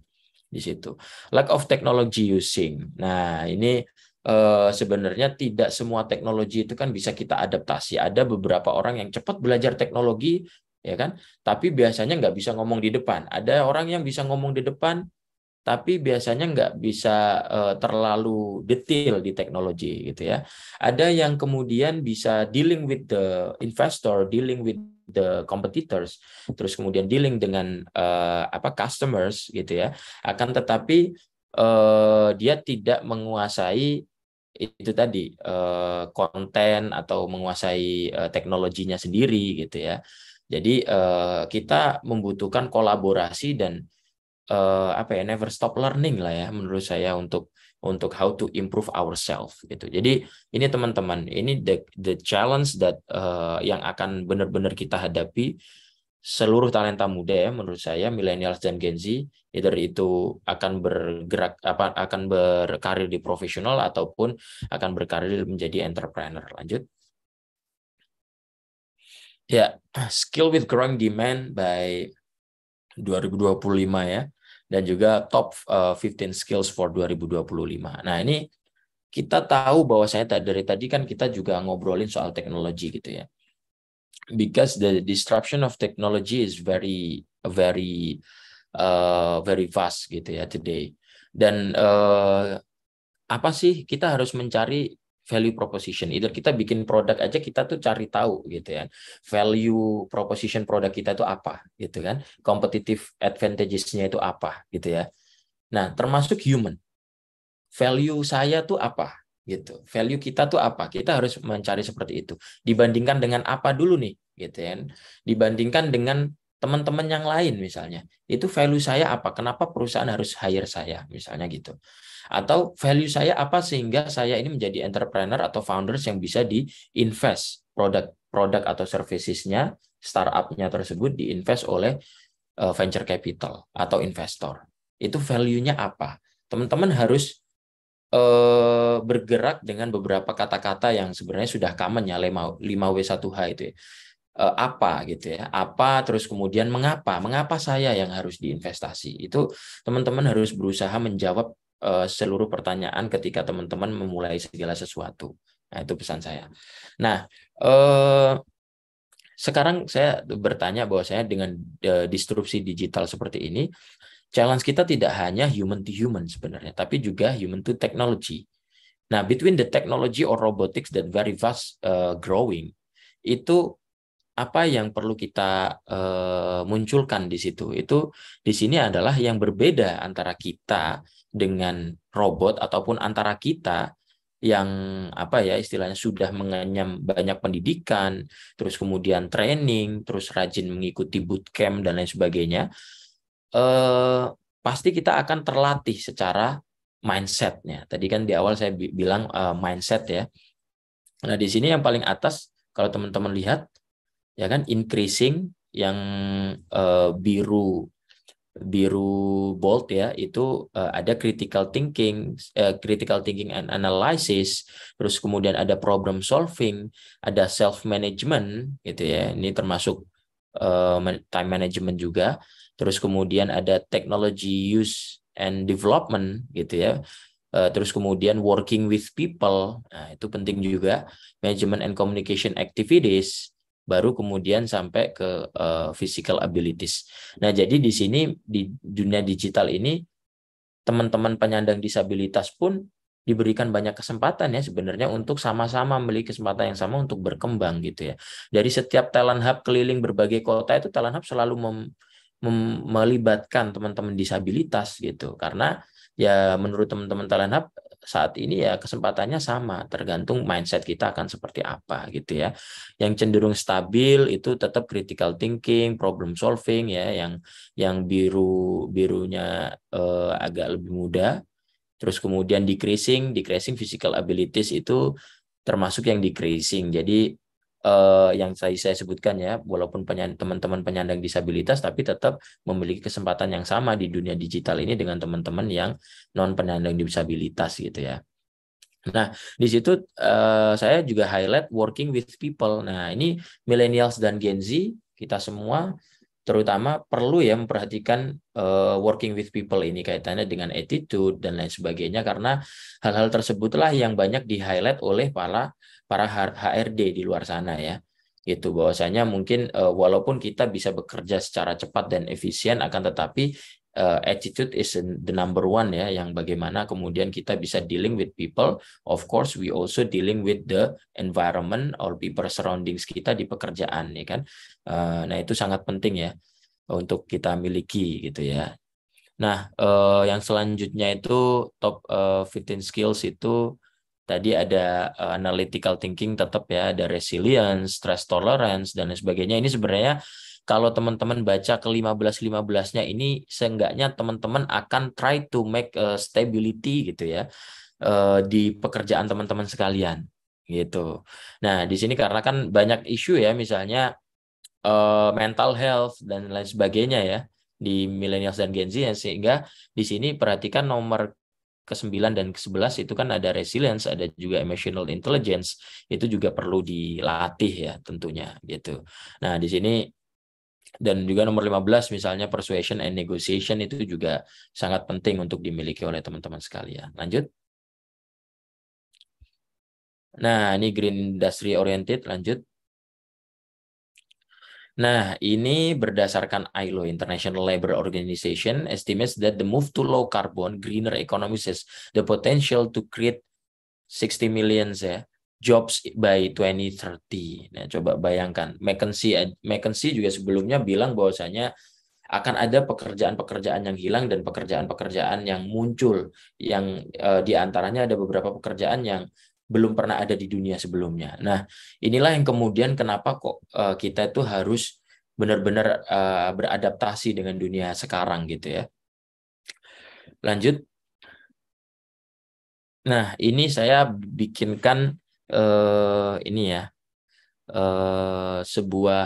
di situ. Lack of technology using. Nah, ini Eh, sebenarnya tidak semua teknologi itu kan bisa kita adaptasi. Ada beberapa orang yang cepat belajar teknologi, ya kan? Tapi biasanya nggak bisa ngomong di depan. Ada orang yang bisa ngomong di depan, tapi biasanya nggak bisa uh, terlalu detail di teknologi gitu ya. Ada yang kemudian bisa dealing with the investor, dealing with the competitors, terus kemudian dealing dengan uh, apa customers gitu ya. Akan tetapi uh, dia tidak menguasai itu tadi eh, konten atau menguasai eh, teknologinya sendiri gitu ya. Jadi eh, kita membutuhkan kolaborasi dan apa ya never stop learning lah ya menurut saya untuk untuk how to improve ourselves gitu. Jadi ini teman-teman, ini the the challenge that yang akan benar-benar kita hadapi seluruh talenta muda ya menurut saya milenials dan Gen Z either itu akan bergerak apa akan berkarir di profesional ataupun akan berkarir menjadi entrepreneur lanjut ya skill with growing demand by 2025 ya dan juga top 15 eh, skills for 2025. Nah, ini kita tahu bahwa saya dari tadi kan kita juga ngobrolin soal teknologi gitu ya because the disruption of technology is very very uh, very fast gitu ya today dan uh, apa sih kita harus mencari value proposition. Either kita bikin produk aja kita tuh cari tahu gitu ya. Value proposition produk kita itu apa gitu kan. Competitive advantages-nya itu apa gitu ya. Nah, termasuk human. Value saya tuh apa gitu. Value kita tuh apa? Kita harus mencari seperti itu. Dibandingkan dengan apa dulu nih, gitu ya. Dibandingkan dengan teman-teman yang lain misalnya. Itu value saya apa? Kenapa perusahaan harus hire saya misalnya gitu. Atau value saya apa sehingga saya ini menjadi entrepreneur atau founders yang bisa diinvest produk-produk atau servicesnya startupnya tersebut diinvest oleh eh, venture capital atau investor. Itu value-nya apa? Teman-teman harus Eh, bergerak dengan beberapa kata-kata yang sebenarnya sudah common ya 5 W1H itu ya. Eh, apa gitu ya. Apa terus kemudian mengapa? Mengapa saya yang harus diinvestasi? Itu teman-teman harus berusaha menjawab eh, seluruh pertanyaan ketika teman-teman memulai segala sesuatu. Nah, itu pesan saya. Nah, eh sekarang saya bertanya bahwasanya dengan eh, disrupsi digital seperti ini challenge kita tidak hanya human to human sebenarnya, tapi juga human to technology. Nah, between the technology or robotics that very fast uh, growing, itu apa yang perlu kita uh, munculkan di situ? Itu di sini adalah yang berbeda antara kita dengan robot ataupun antara kita yang apa ya istilahnya sudah mengenyam banyak pendidikan, terus kemudian training, terus rajin mengikuti bootcamp dan lain sebagainya eh, pasti kita akan terlatih secara mindsetnya. Tadi kan di awal saya bilang eh, mindset ya. Nah di sini yang paling atas kalau teman-teman lihat ya kan increasing yang eh, biru biru bold ya itu uh, ada critical thinking, uh, critical thinking and analysis, terus kemudian ada problem solving, ada self management gitu ya. Ini termasuk Eh, time management juga. Terus kemudian ada technology use and development gitu ya. Eh, terus kemudian working with people, nah, itu penting juga. Management and communication activities, baru kemudian sampai ke uh, physical abilities. Nah, jadi di sini di dunia digital ini teman-teman penyandang disabilitas pun diberikan banyak kesempatan ya sebenarnya untuk sama-sama memiliki kesempatan yang sama untuk berkembang gitu ya. Dari setiap talent hub keliling berbagai kota itu talent hub selalu mem, mem, melibatkan teman-teman disabilitas gitu karena ya menurut teman-teman talent hub saat ini ya kesempatannya sama tergantung mindset kita akan seperti apa gitu ya yang cenderung stabil itu tetap critical thinking problem solving ya yang yang biru birunya eh, agak lebih muda Terus kemudian decreasing, decreasing physical abilities itu termasuk yang decreasing. Jadi eh, yang saya saya sebutkan ya, walaupun teman-teman penyandang disabilitas tapi tetap memiliki kesempatan yang sama di dunia digital ini dengan teman-teman yang non penyandang disabilitas gitu ya. Nah, di situ uh, saya juga highlight working with people. Nah, ini millennials dan Gen Z kita semua terutama perlu ya memperhatikan uh, working with people ini kaitannya dengan attitude dan lain sebagainya karena hal-hal tersebutlah yang banyak di highlight oleh para para HRD di luar sana ya itu bahwasanya mungkin uh, walaupun kita bisa bekerja secara cepat dan efisien akan tetapi uh, attitude is the number one ya yang bagaimana kemudian kita bisa dealing with people of course we also dealing with the environment or people surroundings kita di pekerjaan ya kan uh, nah itu sangat penting ya untuk kita miliki gitu ya nah uh, yang selanjutnya itu top uh, 15 skills itu tadi ada uh, analytical thinking tetap ya ada resilience stress tolerance dan sebagainya ini sebenarnya kalau teman-teman baca ke 15-15-nya ini seenggaknya teman-teman akan try to make a eh, stability gitu ya uh, di pekerjaan teman-teman sekalian gitu. Nah, di sini karena kan banyak isu ya misalnya uh, mental health dan lain sebagainya ya di millennials dan Gen Z ya, sehingga di sini perhatikan nomor ke-9 dan ke-11 itu kan ada resilience, ada juga emotional intelligence, itu juga perlu dilatih ya tentunya gitu. Nah, di sini dan juga nomor 15 misalnya persuasion and negotiation itu juga sangat penting untuk dimiliki oleh teman-teman sekalian. Lanjut. Nah, ini green industry oriented, lanjut. Nah, ini berdasarkan ILO International Labour Organization estimates that the move to low carbon greener economies has the potential to create 60 millions ya jobs by 2030. Nah, coba bayangkan, McKinsey McKinsey juga sebelumnya bilang bahwasanya akan ada pekerjaan-pekerjaan yang hilang dan pekerjaan-pekerjaan yang muncul yang e, eh, diantaranya ada beberapa pekerjaan yang belum pernah ada di dunia sebelumnya. Nah, inilah yang kemudian kenapa kok e, kita itu harus benar-benar e, beradaptasi dengan dunia sekarang gitu ya. Lanjut. Nah, ini saya bikinkan eh, ini ya eh, sebuah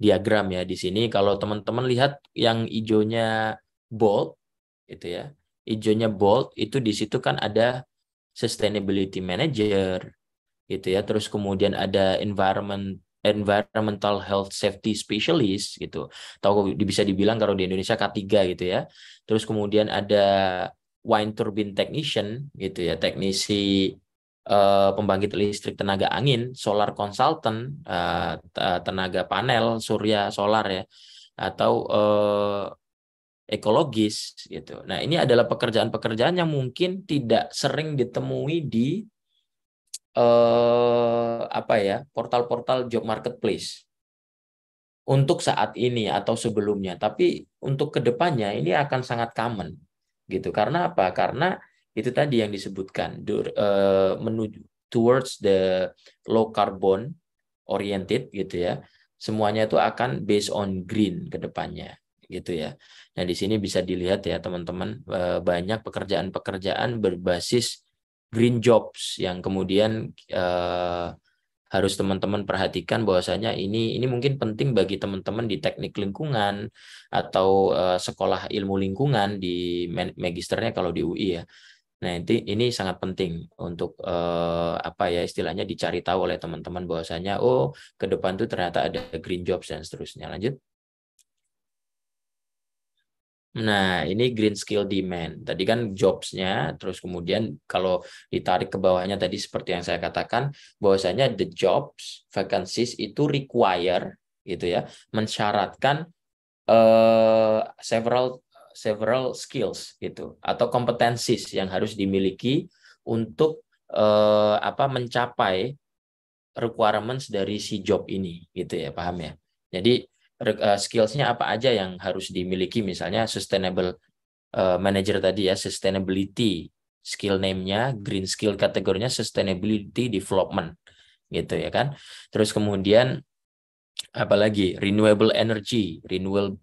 diagram ya di sini. Kalau teman-teman lihat yang ijonya bold itu ya, hijaunya bold itu di situ kan ada sustainability manager gitu ya. Terus kemudian ada environment environmental health safety specialist gitu. atau bisa dibilang kalau di Indonesia K3 gitu ya. Terus kemudian ada wind turbine technician gitu ya, teknisi Eh, pembangkit listrik tenaga angin, solar consultant, uh, tenaga panel surya solar ya, atau uh, ekologis gitu. Nah ini adalah pekerjaan-pekerjaan yang mungkin tidak sering ditemui di uh, apa ya portal-portal job marketplace untuk saat ini atau sebelumnya. Tapi untuk kedepannya ini akan sangat common gitu. Karena apa? Karena itu tadi yang disebutkan dur, uh, menuju towards the low carbon oriented gitu ya. Semuanya itu akan based on green kedepannya gitu ya. Nah, di sini bisa dilihat ya teman-teman uh, banyak pekerjaan-pekerjaan berbasis green jobs yang kemudian uh, harus teman-teman perhatikan bahwasanya ini ini mungkin penting bagi teman-teman di teknik lingkungan atau uh, sekolah ilmu lingkungan di magisternya kalau di UI ya Nah, ini, ini sangat penting untuk eh, apa ya istilahnya dicari tahu oleh teman-teman bahwasanya oh ke depan tuh ternyata ada green jobs dan seterusnya. Lanjut. Nah, ini green skill demand. Tadi kan jobs-nya, terus kemudian kalau ditarik ke bawahnya tadi seperti yang saya katakan, bahwasanya the jobs vacancies itu require gitu ya, mensyaratkan eh, several several skills gitu atau kompetensi yang harus dimiliki untuk uh, apa mencapai requirements dari si job ini gitu ya paham ya jadi eh, skillsnya apa aja yang harus dimiliki misalnya sustainable uh, manager tadi ya sustainability skill name-nya green skill kategorinya sustainability development gitu ya kan terus kemudian apalagi renewable energy, renewable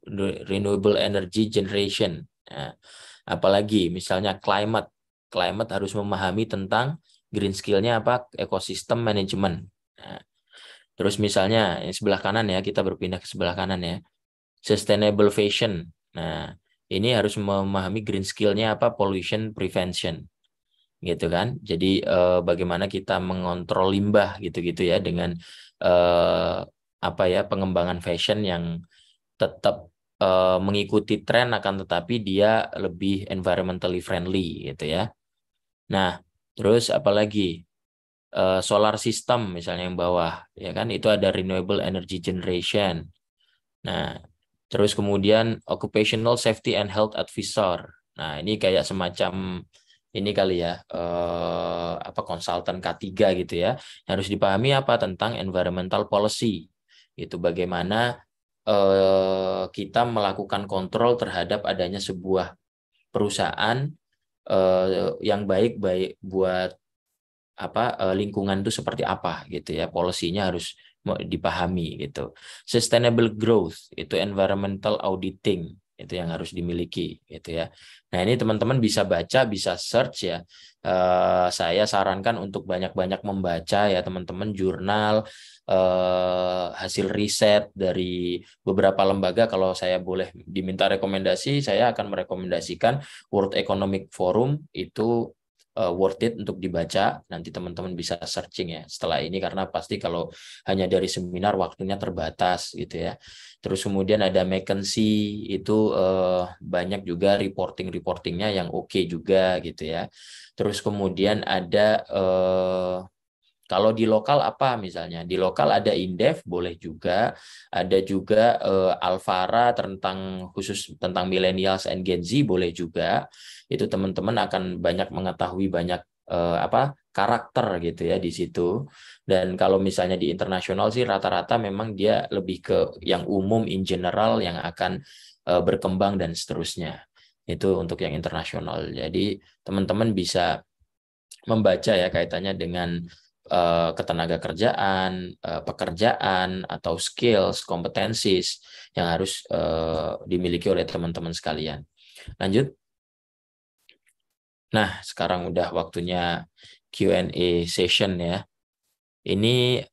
renewable energy generation. ya. apalagi misalnya climate. Climate harus memahami tentang green skillnya apa? ekosistem manajemen. Ya. Nah, terus misalnya yang sebelah kanan ya, kita berpindah ke sebelah kanan ya. Sustainable fashion. Nah, ini harus memahami green skillnya apa? pollution prevention gitu kan. Jadi eh, bagaimana kita mengontrol limbah gitu-gitu ya dengan eh, apa ya pengembangan fashion yang tetap uh, eh, mengikuti tren akan tetapi dia lebih environmentally friendly gitu ya. Nah, terus apalagi uh, solar system misalnya yang bawah ya kan itu ada renewable energy generation. Nah, terus kemudian occupational safety and health advisor. Nah, ini kayak semacam ini kali ya eh, apa konsultan K3 gitu ya harus dipahami apa tentang environmental policy itu bagaimana eh, kita melakukan kontrol terhadap adanya sebuah perusahaan eh, yang baik baik buat apa eh, lingkungan itu seperti apa gitu ya polisinya harus dipahami gitu sustainable growth itu environmental auditing itu yang harus dimiliki gitu ya nah ini teman-teman bisa baca bisa search ya eh, saya sarankan untuk banyak-banyak membaca ya teman-teman jurnal eh, hasil riset dari beberapa lembaga kalau saya boleh diminta rekomendasi saya akan merekomendasikan World Economic Forum itu eh, worth it untuk dibaca. Nanti teman-teman bisa searching ya setelah ini karena pasti kalau hanya dari seminar waktunya terbatas gitu ya. Terus kemudian ada McKinsey itu eh, banyak juga reporting-reportingnya yang oke okay juga gitu ya. Terus kemudian ada eh, kalau di lokal apa misalnya? Di lokal ada Indef boleh juga, ada juga uh, Alfara tentang khusus tentang millennials and Gen Z boleh juga. Itu teman-teman akan banyak mengetahui banyak uh, apa karakter gitu ya di situ. Dan kalau misalnya di internasional sih rata-rata memang dia lebih ke yang umum in general yang akan uh, berkembang dan seterusnya. Itu untuk yang internasional. Jadi teman-teman bisa membaca ya kaitannya dengan Eh, ketenaga kerjaan, eh, pekerjaan, atau skills, kompetensi yang harus eh, dimiliki oleh teman-teman sekalian. Lanjut. Nah, sekarang udah waktunya Q&A session ya. Ini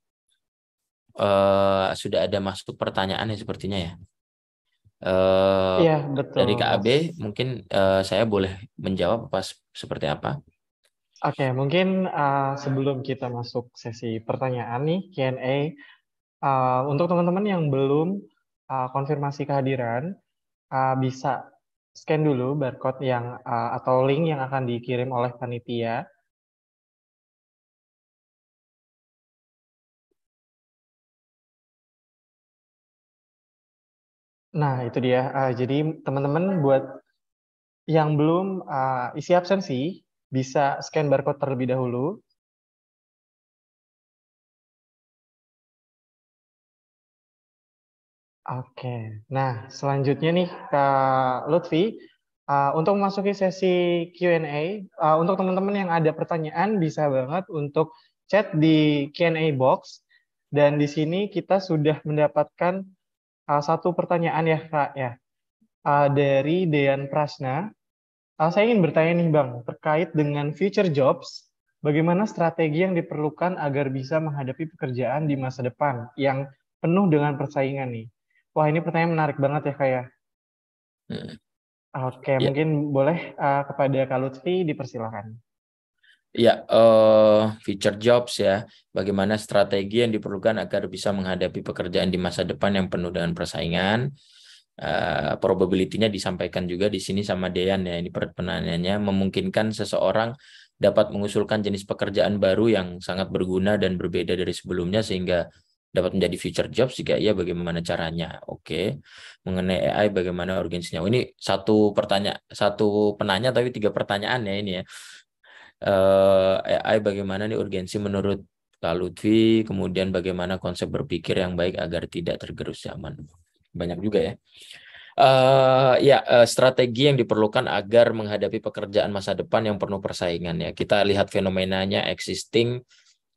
uh, sudah ada masuk pertanyaan ya sepertinya ya. Uh, ya, betul. Dari KAB mungkin uh, saya boleh menjawab apa seperti apa? Oke, okay, mungkin uh, sebelum kita masuk sesi pertanyaan nih Q&A, uh, eh, untuk teman-teman yang belum uh, konfirmasi kehadiran uh, bisa scan dulu barcode yang uh, atau link yang akan dikirim oleh panitia. Nah, itu dia. Uh, jadi teman-teman buat yang belum uh, isi absensi bisa scan barcode terlebih dahulu. Oke, nah selanjutnya nih Kak Lutfi, uh, untuk memasuki sesi Q&A, uh, eh, untuk teman-teman yang ada pertanyaan bisa banget untuk chat di Q&A box, dan di sini kita sudah mendapatkan uh, satu pertanyaan ya Kak ya, uh, dari Dean Prasna, Uh, saya ingin bertanya nih Bang, terkait dengan future jobs, bagaimana strategi yang diperlukan agar bisa menghadapi pekerjaan di masa depan yang penuh dengan persaingan nih? Wah ini pertanyaan menarik banget ya kayak. Ya. Hmm. Ah, oke, ya. mungkin boleh uh, kepada Kak Lutfi dipersilakan. Ya, uh, future jobs ya. Bagaimana strategi yang diperlukan agar bisa menghadapi pekerjaan di masa depan yang penuh dengan persaingan? uh, probability-nya disampaikan juga di sini sama Dean ya ini pertanyaannya memungkinkan seseorang dapat mengusulkan jenis pekerjaan baru yang sangat berguna dan berbeda dari sebelumnya sehingga dapat menjadi future jobs jika iya bagaimana caranya oke mengenai AI bagaimana urgensinya oh, ini satu pertanyaan satu penanya tapi tiga pertanyaan ya ini ya uh, eh, AI bagaimana nih urgensi menurut Kak Lutfi kemudian bagaimana konsep berpikir yang baik agar tidak tergerus zaman banyak juga ya. Uh, ya uh, strategi yang diperlukan agar menghadapi pekerjaan masa depan yang penuh persaingan ya kita lihat fenomenanya existing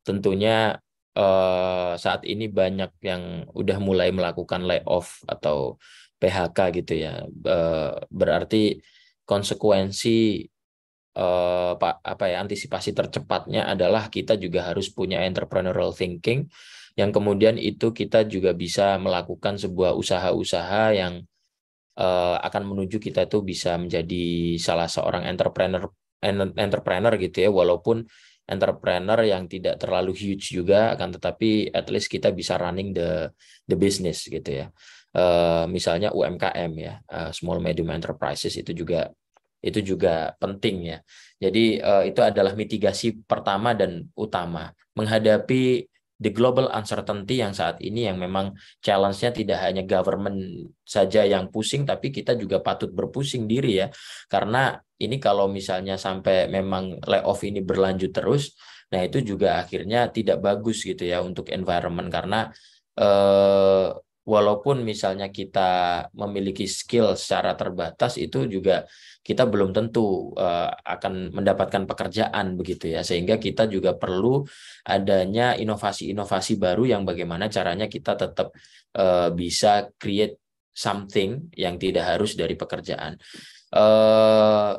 tentunya uh, saat ini banyak yang udah mulai melakukan layoff atau PHK gitu ya uh, berarti konsekuensi uh, apa ya antisipasi tercepatnya adalah kita juga harus punya entrepreneurial thinking yang kemudian itu kita juga bisa melakukan sebuah usaha-usaha yang uh, akan menuju kita tuh bisa menjadi salah seorang entrepreneur entrepreneur gitu ya walaupun entrepreneur yang tidak terlalu huge juga akan tetapi at least kita bisa running the the business gitu ya uh, misalnya UMKM ya uh, small medium enterprises itu juga itu juga penting ya jadi uh, itu adalah mitigasi pertama dan utama menghadapi the global uncertainty yang saat ini yang memang challenge-nya tidak hanya government saja yang pusing tapi kita juga patut berpusing diri ya karena ini kalau misalnya sampai memang layoff ini berlanjut terus nah itu juga akhirnya tidak bagus gitu ya untuk environment karena eh, walaupun misalnya kita memiliki skill secara terbatas itu juga kita belum tentu uh, akan mendapatkan pekerjaan begitu ya sehingga kita juga perlu adanya inovasi-inovasi baru yang bagaimana caranya kita tetap uh, bisa create something yang tidak harus dari pekerjaan uh,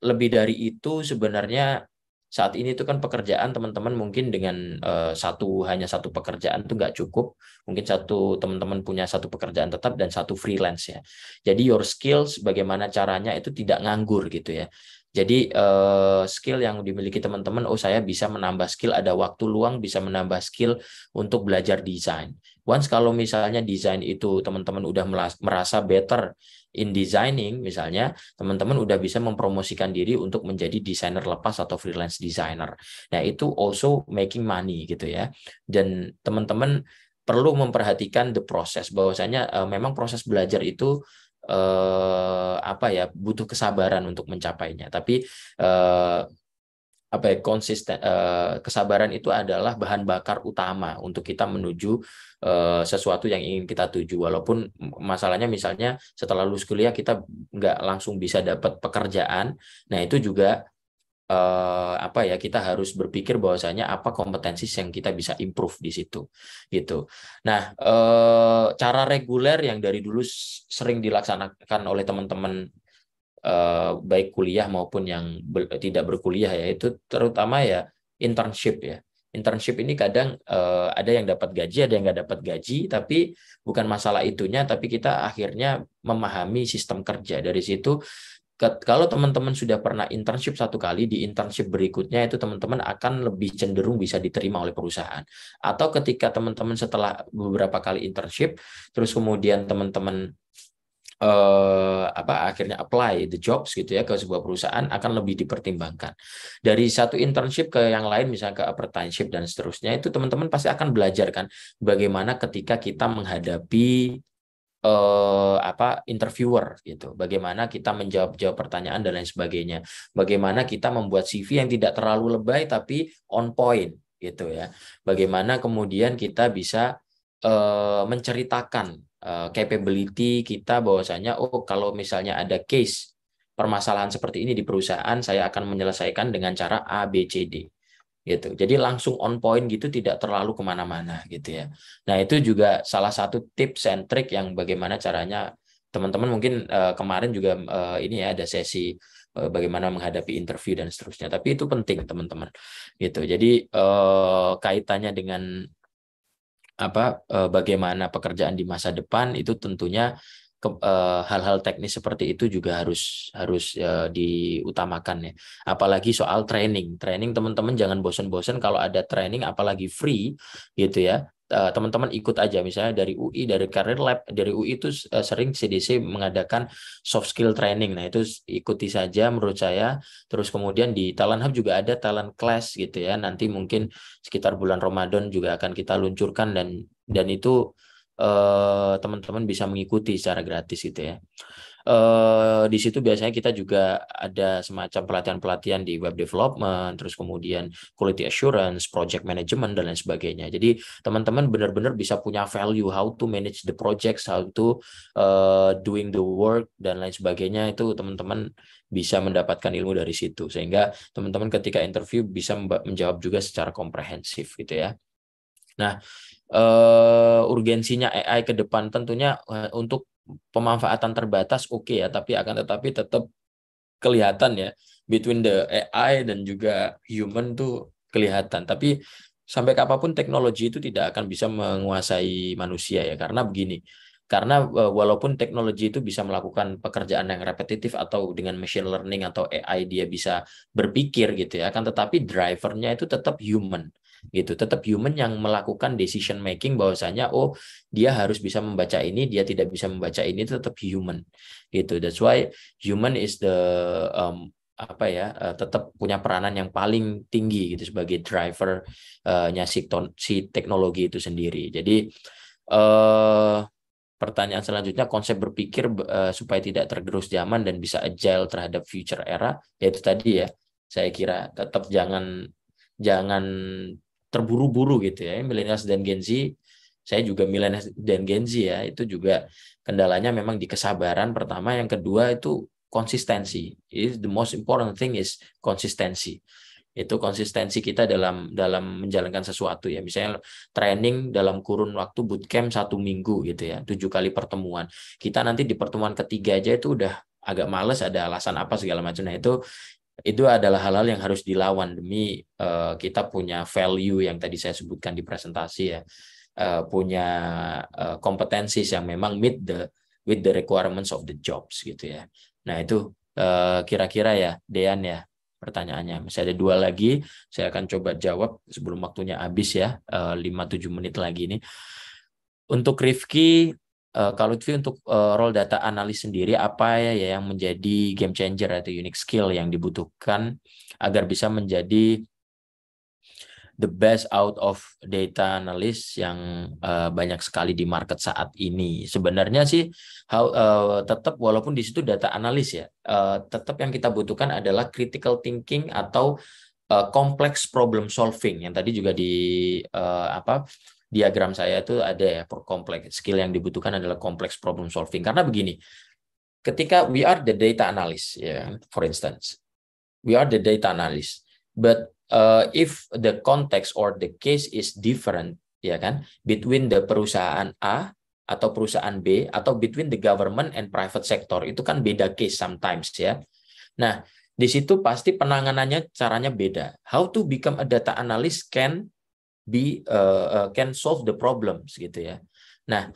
lebih dari itu sebenarnya saat ini itu kan pekerjaan teman-teman mungkin dengan uh, satu hanya satu pekerjaan itu nggak cukup mungkin satu teman-teman punya satu pekerjaan tetap dan satu freelance ya jadi your skills bagaimana caranya itu tidak nganggur gitu ya jadi uh, skill yang dimiliki teman-teman, oh saya bisa menambah skill, ada waktu luang bisa menambah skill untuk belajar desain. Once kalau misalnya desain itu teman-teman udah merasa better in designing misalnya teman-teman udah bisa mempromosikan diri untuk menjadi desainer lepas atau freelance designer. Nah, itu also making money gitu ya. Dan teman-teman perlu memperhatikan the process bahwasanya uh, memang proses belajar itu uh, apa ya butuh kesabaran untuk mencapainya tapi uh, apa ya konsisten uh, kesabaran itu adalah bahan bakar utama untuk kita menuju uh, sesuatu yang ingin kita tuju walaupun masalahnya misalnya setelah lulus kuliah kita nggak langsung bisa dapat pekerjaan nah itu juga uh, apa ya kita harus berpikir bahwasanya apa kompetensi yang kita bisa improve di situ gitu nah uh, cara reguler yang dari dulu sering dilaksanakan oleh teman-teman baik kuliah maupun yang ber, tidak berkuliah ya itu terutama ya internship ya internship ini kadang uh, ada yang dapat gaji, ada yang nggak dapat gaji, tapi bukan masalah itunya, tapi kita akhirnya memahami sistem kerja dari situ. Ke, kalau teman-teman sudah pernah internship satu kali, di internship berikutnya itu teman-teman akan lebih cenderung bisa diterima oleh perusahaan. Atau ketika teman-teman setelah beberapa kali internship, terus kemudian teman-teman Eh, apa akhirnya apply the jobs gitu ya ke sebuah perusahaan akan lebih dipertimbangkan. Dari satu internship ke yang lain misalnya ke apprenticeship dan seterusnya itu teman-teman pasti akan belajar kan bagaimana ketika kita menghadapi eh, apa interviewer gitu. Bagaimana kita menjawab-jawab pertanyaan dan lain sebagainya. Bagaimana kita membuat CV yang tidak terlalu lebay tapi on point gitu ya. Bagaimana kemudian kita bisa uh, menceritakan Eh, capability kita bahwasanya oh kalau misalnya ada case permasalahan seperti ini di perusahaan saya akan menyelesaikan dengan cara A B C D gitu jadi langsung on point gitu tidak terlalu kemana-mana gitu ya nah itu juga salah satu tips and trick yang bagaimana caranya teman-teman mungkin uh, kemarin juga uh, ini ya ada sesi uh, bagaimana menghadapi interview dan seterusnya tapi itu penting teman-teman gitu jadi uh, kaitannya dengan apa eh, bagaimana pekerjaan di masa depan itu tentunya eh, hal-hal teknis seperti itu juga harus harus eh, diutamakan ya. Apalagi soal training. Training teman-teman jangan bosen-bosen kalau ada training apalagi free gitu ya. Eh, teman-teman ikut aja misalnya dari UI dari Career Lab dari UI itu eh, sering CDC mengadakan soft skill training nah itu ikuti saja menurut saya terus kemudian di Talent Hub juga ada talent class gitu ya nanti mungkin sekitar bulan Ramadan juga akan kita luncurkan dan dan itu eh, teman-teman bisa mengikuti secara gratis gitu ya eh, di situ biasanya kita juga ada semacam pelatihan-pelatihan di web development, terus kemudian quality assurance, project management dan lain sebagainya. Jadi teman-teman benar-benar bisa punya value how to manage the projects, how to eh, doing the work dan lain sebagainya itu teman-teman bisa mendapatkan ilmu dari situ sehingga teman-teman ketika interview bisa menjawab juga secara komprehensif gitu ya. Nah, uh, urgensinya AI ke depan tentunya eh, untuk pemanfaatan terbatas oke okay ya, tapi akan tetapi tetap kelihatan ya between the AI dan juga human tuh kelihatan. Tapi sampai kapanpun teknologi itu tidak akan bisa menguasai manusia ya karena begini. Karena e, walaupun teknologi itu bisa melakukan pekerjaan yang repetitif atau dengan machine learning atau AI dia bisa berpikir gitu ya, akan tetapi drivernya itu tetap human gitu tetap human yang melakukan decision making bahwasanya oh dia harus bisa membaca ini dia tidak bisa membaca ini tetap human gitu that's why human is the um, apa ya uh, tetap punya peranan yang paling tinggi gitu sebagai drivernya eh, uh si, si teknologi itu sendiri. Jadi uh, pertanyaan selanjutnya konsep berpikir uh, supaya tidak tergerus zaman dan bisa agile terhadap future era yaitu tadi ya saya kira tetap jangan jangan terburu-buru gitu ya milenial dan Gen Z saya juga milenial dan Gen Z ya itu juga kendalanya memang di kesabaran pertama yang kedua itu konsistensi is the most important thing is konsistensi itu konsistensi kita dalam dalam menjalankan sesuatu ya misalnya training dalam kurun waktu bootcamp satu minggu gitu ya tujuh kali pertemuan kita nanti di pertemuan ketiga aja itu udah agak males ada alasan apa segala macam nah itu itu adalah hal-hal yang harus dilawan demi uh, kita punya value yang tadi saya sebutkan di presentasi ya uh, punya uh, kompetensi yang memang meet the with the requirements of the jobs gitu ya nah itu kira-kira uh, ya Dean ya pertanyaannya masih ada dua lagi saya akan coba jawab sebelum waktunya habis ya uh, tujuh menit lagi ini untuk Rifki uh, eh, kalau Lutfi untuk uh, role data analis sendiri apa ya, ya yang menjadi game changer atau unique skill yang dibutuhkan agar bisa menjadi the best out of data analis yang uh, banyak sekali di market saat ini. Sebenarnya sih how, uh, tetap walaupun di situ data analis ya, uh, tetap yang kita butuhkan adalah critical thinking atau uh, problem solving yang tadi juga di uh, apa diagram saya itu ada ya kompleks skill yang dibutuhkan adalah kompleks problem solving karena begini ketika we are the data analyst ya yeah, kan, for instance we are the data analyst but uh, if the context or the case is different ya yeah, kan between the perusahaan A atau perusahaan B atau between the government and private sector itu kan beda case sometimes ya nah di situ pasti penanganannya caranya beda how to become a data analyst can be uh, uh, eh, can solve the problems gitu ya. Nah,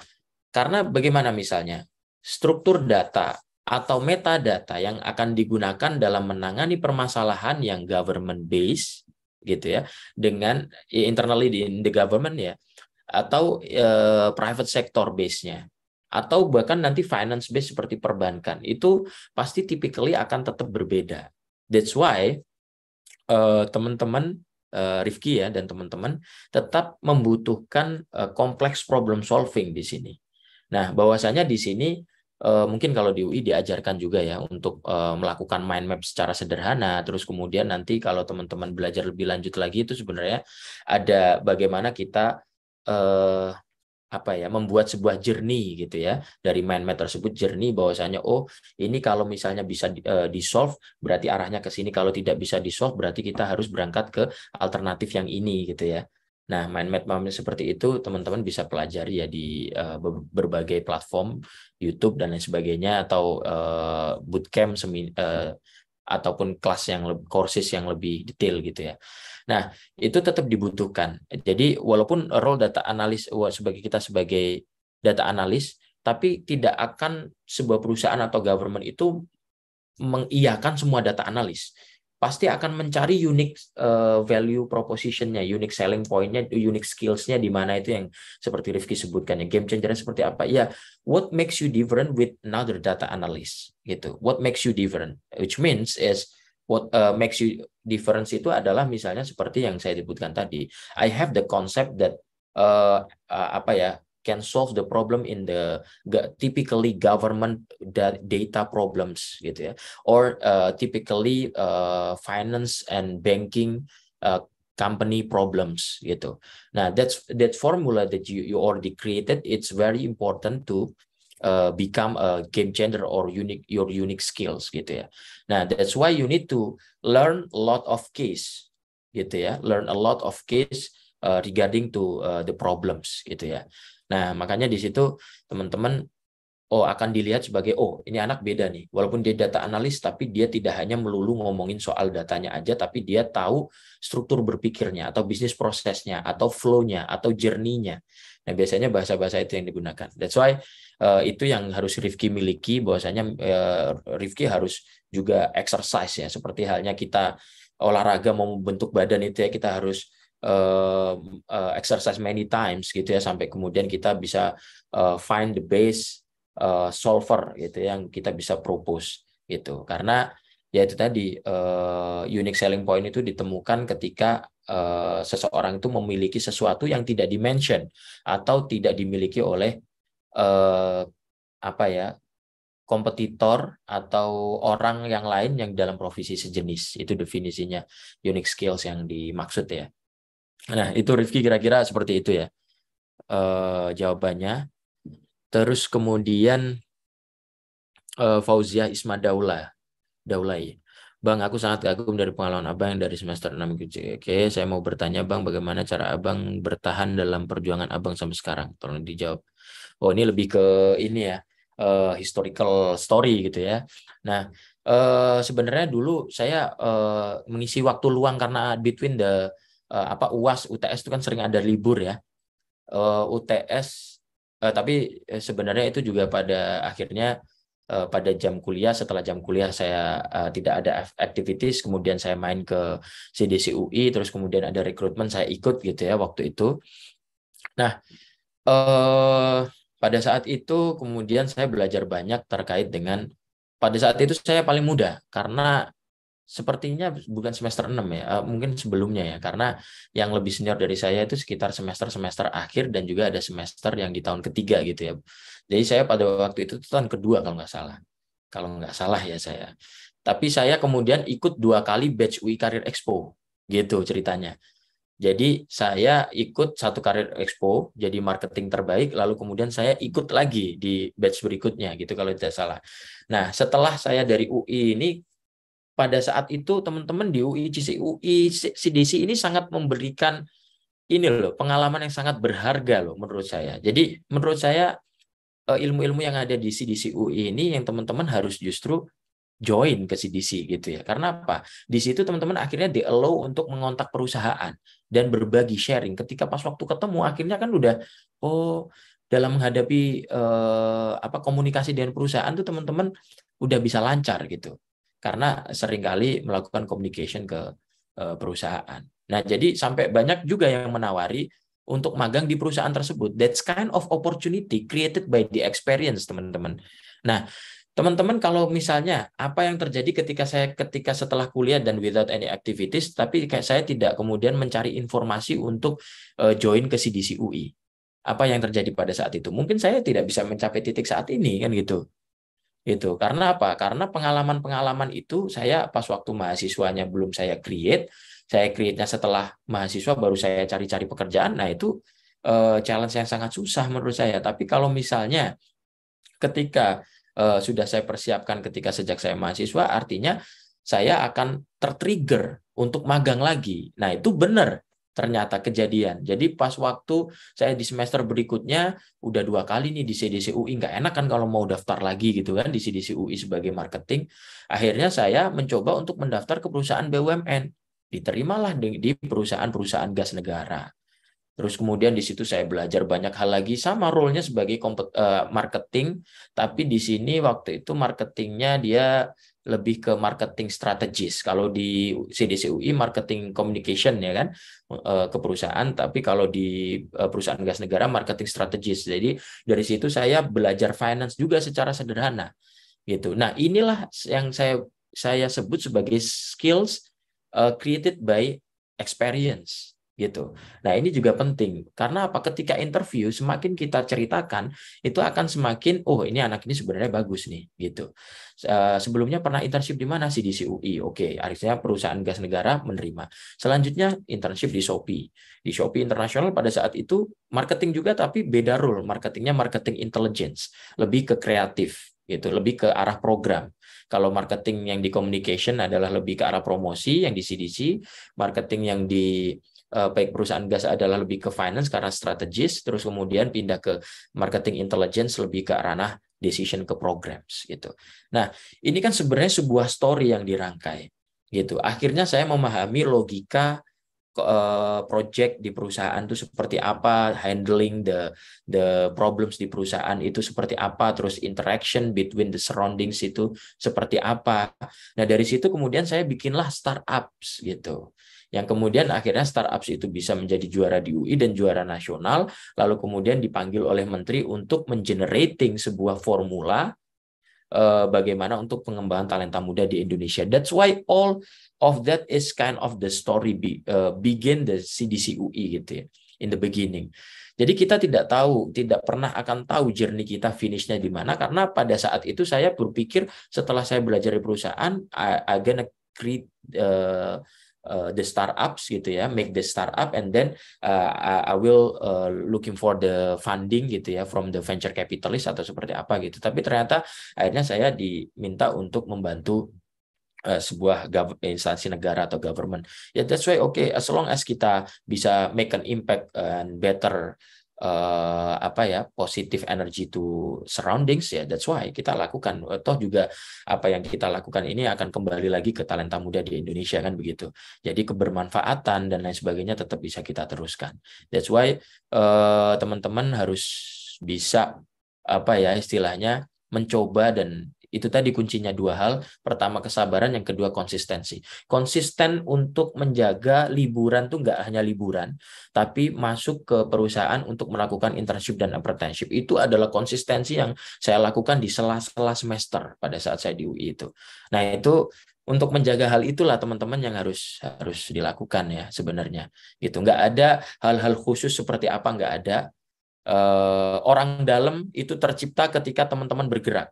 karena bagaimana misalnya struktur data atau metadata yang akan digunakan dalam menangani permasalahan yang government based gitu ya dengan internally in the government ya atau uh, private sector base-nya atau bahkan nanti finance base seperti perbankan itu pasti typically akan tetap berbeda. That's why eh, teman-teman uh, teman -teman, Eh, Rifki ya dan teman-teman tetap membutuhkan eh, kompleks problem solving di sini. Nah, bahwasanya di sini eh, mungkin kalau di UI diajarkan juga ya untuk melakukan mind map secara sederhana terus kemudian nanti kalau teman-teman belajar lebih lanjut lagi itu sebenarnya ada bagaimana kita eh, apa ya membuat sebuah jernih gitu ya dari mind map tersebut jernih bahwasanya oh ini kalau misalnya bisa di, uh, eh, di solve berarti arahnya ke sini kalau tidak bisa di solve berarti kita harus berangkat ke alternatif yang ini gitu ya nah mind map seperti itu teman-teman bisa pelajari ya di uh, berbagai platform YouTube dan lain sebagainya atau uh, bootcamp semi, uh, ataupun kelas yang lebih courses yang lebih detail gitu ya Nah, itu tetap dibutuhkan. Jadi walaupun role data analis sebagai kita sebagai data analis, tapi tidak akan sebuah perusahaan atau government itu mengiyakan semua data analis. Pasti akan mencari unique value eh, value propositionnya, unique selling point-nya, unique skills-nya di mana itu yang seperti Rifki sebutkan ya game nya seperti apa? Ya, what makes you different with another data analyst gitu. What makes you different? Which means is what uh, makes you difference itu adalah misalnya seperti yang saya sebutkan tadi I have the concept that uh, uh, apa ya can solve the problem in the typically government data problems gitu ya or uh, typically uh, finance and banking uh, company problems gitu. Nah, that's that formula that you you already created it's very important to uh, become a game changer or unique your unique skills gitu ya. Nah, that's why you need to learn a lot of case gitu ya, learn a lot of case uh, regarding to uh, the problems gitu ya. Nah, makanya di situ teman-teman oh akan dilihat sebagai oh ini anak beda nih walaupun dia data analis tapi dia tidak hanya melulu ngomongin soal datanya aja tapi dia tahu struktur berpikirnya atau bisnis prosesnya atau flow-nya atau jerninya Nah, biasanya bahasa-bahasa itu yang digunakan. That's why uh, itu yang harus Rifki miliki bahwasanya uh, Rifki harus juga exercise ya seperti halnya kita olahraga mau membentuk badan itu ya kita harus uh, uh, exercise many times gitu ya sampai kemudian kita bisa uh, find the base uh, solver gitu ya, yang kita bisa propose gitu. Karena ya itu tadi uh, unique selling point itu ditemukan ketika Eh, seseorang itu memiliki sesuatu yang tidak dimention atau tidak dimiliki oleh uh, apa ya kompetitor atau orang yang lain yang dalam profesi sejenis itu definisinya unique skills yang dimaksud ya nah itu Rifki kira-kira seperti itu ya uh, jawabannya terus kemudian uh, Fauzia Ismadaula Daulai Bang, aku sangat kagum dari pengalaman Abang yang dari semester 6 Oke, Saya mau bertanya Bang, bagaimana cara Abang bertahan dalam perjuangan Abang sampai sekarang? Tolong dijawab. Oh, ini lebih ke ini ya, uh, historical story gitu ya. Nah, uh, sebenarnya dulu saya uh, mengisi waktu luang karena between the uh, apa UAS, UTS itu kan sering ada libur ya. Uh, UTS uh, tapi sebenarnya itu juga pada akhirnya Eh, pada jam kuliah setelah jam kuliah saya uh, tidak ada activities kemudian saya main ke CDC UI terus kemudian ada rekrutmen saya ikut gitu ya waktu itu nah uh, pada saat itu kemudian saya belajar banyak terkait dengan pada saat itu saya paling muda karena sepertinya bukan semester 6 ya, eh, mungkin sebelumnya ya, karena yang lebih senior dari saya itu sekitar semester-semester akhir dan juga ada semester yang di tahun ketiga gitu ya. Jadi saya pada waktu itu tahun kedua kalau nggak salah. Kalau nggak salah ya saya. Tapi saya kemudian ikut dua kali batch UI Karir Expo gitu ceritanya. Jadi saya ikut satu karir expo jadi marketing terbaik lalu kemudian saya ikut lagi di batch berikutnya gitu kalau tidak salah. Nah, setelah saya dari UI ini pada saat itu teman-teman di UI, CCUI, CDC ini sangat memberikan ini loh pengalaman yang sangat berharga loh menurut saya. Jadi menurut saya eh, ilmu-ilmu yang ada di CDC UI ini yang teman-teman harus justru join ke CDC gitu ya. Karena apa? Di situ teman-teman akhirnya di allow untuk mengontak perusahaan dan berbagi sharing. Ketika pas waktu ketemu akhirnya kan udah oh dalam menghadapi eh, apa komunikasi dengan perusahaan tuh teman-teman udah bisa lancar gitu karena seringkali melakukan communication ke eh, perusahaan. Nah, jadi sampai banyak juga yang menawari untuk magang di perusahaan tersebut. That's kind of opportunity created by the experience, teman-teman. Nah, teman-teman kalau misalnya apa yang terjadi ketika saya ketika setelah kuliah dan without any activities, tapi kayak saya tidak kemudian mencari informasi untuk eh, join ke CDC UI. Apa yang terjadi pada saat itu? Mungkin saya tidak bisa mencapai titik saat ini kan gitu. Itu karena apa? Karena pengalaman-pengalaman itu saya pas waktu mahasiswanya belum saya create, saya create-nya setelah mahasiswa baru saya cari-cari pekerjaan. Nah, itu uh, challenge yang sangat susah menurut saya. Tapi kalau misalnya ketika uh, sudah saya persiapkan ketika sejak saya mahasiswa, artinya saya akan tertrigger untuk magang lagi. Nah, itu benar ternyata kejadian. Jadi pas waktu saya di semester berikutnya udah dua kali nih di CDC UI nggak enak kan kalau mau daftar lagi gitu kan di CDC UI sebagai marketing. Akhirnya saya mencoba untuk mendaftar ke perusahaan BUMN. Diterimalah di perusahaan-perusahaan gas negara. Terus kemudian di situ saya belajar banyak hal lagi sama role-nya sebagai kompet, uh, marketing, tapi di sini waktu itu marketingnya dia lebih ke marketing strategis. Kalau di CDC UI marketing communication ya kan eh, ke perusahaan, tapi kalau di eh, perusahaan gas negara marketing strategis. Jadi dari situ saya belajar finance juga secara sederhana gitu. Nah, inilah yang saya saya sebut sebagai skills created by experience gitu. Nah, ini juga penting karena apa? Ketika interview semakin kita ceritakan, itu akan semakin oh, ini anak ini sebenarnya bagus nih, gitu. Eh, sebelumnya pernah internship di mana sih di CUI? Oke, akhirnya perusahaan gas negara menerima. Selanjutnya internship di Shopee. Di Shopee Internasional pada saat itu marketing juga tapi beda rule marketingnya marketing intelligence, lebih ke kreatif gitu, lebih ke arah program. Kalau marketing yang di communication adalah lebih ke arah promosi yang di CDC, marketing yang di Eh, baik perusahaan gas adalah lebih ke finance karena strategis, terus kemudian pindah ke marketing intelligence lebih ke ranah decision ke programs gitu. Nah, ini kan sebenarnya sebuah story yang dirangkai gitu. Akhirnya saya memahami logika eh, project di perusahaan itu seperti apa, handling the the problems di perusahaan itu seperti apa, terus interaction between the surroundings itu seperti apa. Nah, dari situ kemudian saya bikinlah startups gitu yang kemudian akhirnya startups itu bisa menjadi juara di UI dan juara nasional, lalu kemudian dipanggil oleh menteri untuk mengenerating sebuah formula uh, bagaimana untuk pengembangan talenta muda di Indonesia. That's why all of that is kind of the story be, uh, begin the CDC UI gitu ya in the beginning. Jadi kita tidak tahu, tidak pernah akan tahu jernih kita finishnya di mana karena pada saat itu saya berpikir setelah saya belajar di perusahaan, I, I gonna create uh, Uh, the startups gitu ya, make the startup and then uh, I will uh, looking for the funding gitu ya from the venture capitalist atau seperti apa gitu. Tapi ternyata akhirnya saya diminta untuk membantu uh, sebuah instansi negara atau government. Ya yeah, that's why oke okay, as long as kita bisa make an impact and better Eh, apa ya positive energy to surroundings ya that's why kita lakukan eh, toh juga apa yang kita lakukan ini akan kembali lagi ke talenta muda di Indonesia kan begitu jadi kebermanfaatan dan lain sebagainya tetap bisa kita teruskan that's why eh, teman-teman uh, harus bisa apa ya istilahnya mencoba dan itu tadi kuncinya dua hal. Pertama kesabaran, yang kedua konsistensi. Konsisten untuk menjaga liburan tuh nggak hanya liburan, tapi masuk ke perusahaan untuk melakukan internship dan apprenticeship. Itu adalah konsistensi yang saya lakukan di sela-sela semester pada saat saya di UI itu. Nah itu untuk menjaga hal itulah teman-teman yang harus harus dilakukan ya sebenarnya gitu nggak ada hal-hal khusus seperti apa nggak ada eh, orang dalam itu tercipta ketika teman-teman bergerak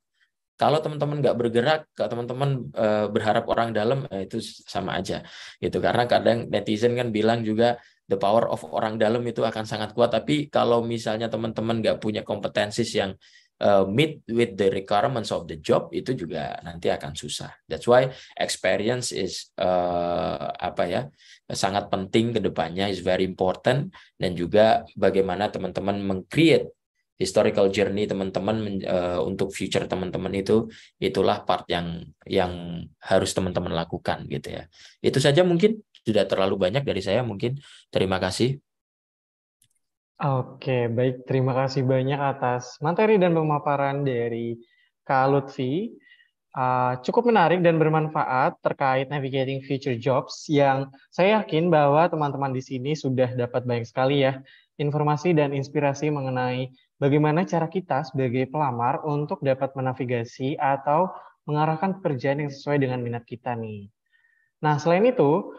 kalau teman-teman nggak bergerak, kalau teman-teman e, berharap orang dalam eh, itu sama aja, gitu. Karena kadang netizen kan bilang juga the power of orang dalam itu akan sangat kuat. Tapi kalau misalnya teman-teman nggak punya kompetensi yang uh, meet with the requirements of the job itu juga nanti akan susah. That's why experience is uh, apa ya sangat penting kedepannya is very important dan juga bagaimana teman-teman mengcreate historical journey teman-teman uh, untuk future teman-teman itu itulah part yang yang harus teman-teman lakukan gitu ya. Itu saja mungkin sudah terlalu banyak dari saya mungkin. Terima kasih. Oke, baik. Terima kasih banyak atas materi dan pemaparan dari Kak Lutfi. Uh, cukup menarik dan bermanfaat terkait navigating future jobs yang saya yakin bahwa teman-teman di sini sudah dapat banyak sekali ya informasi dan inspirasi mengenai bagaimana cara kita sebagai pelamar untuk dapat menavigasi atau mengarahkan pekerjaan yang sesuai dengan minat kita nih. Nah, selain itu,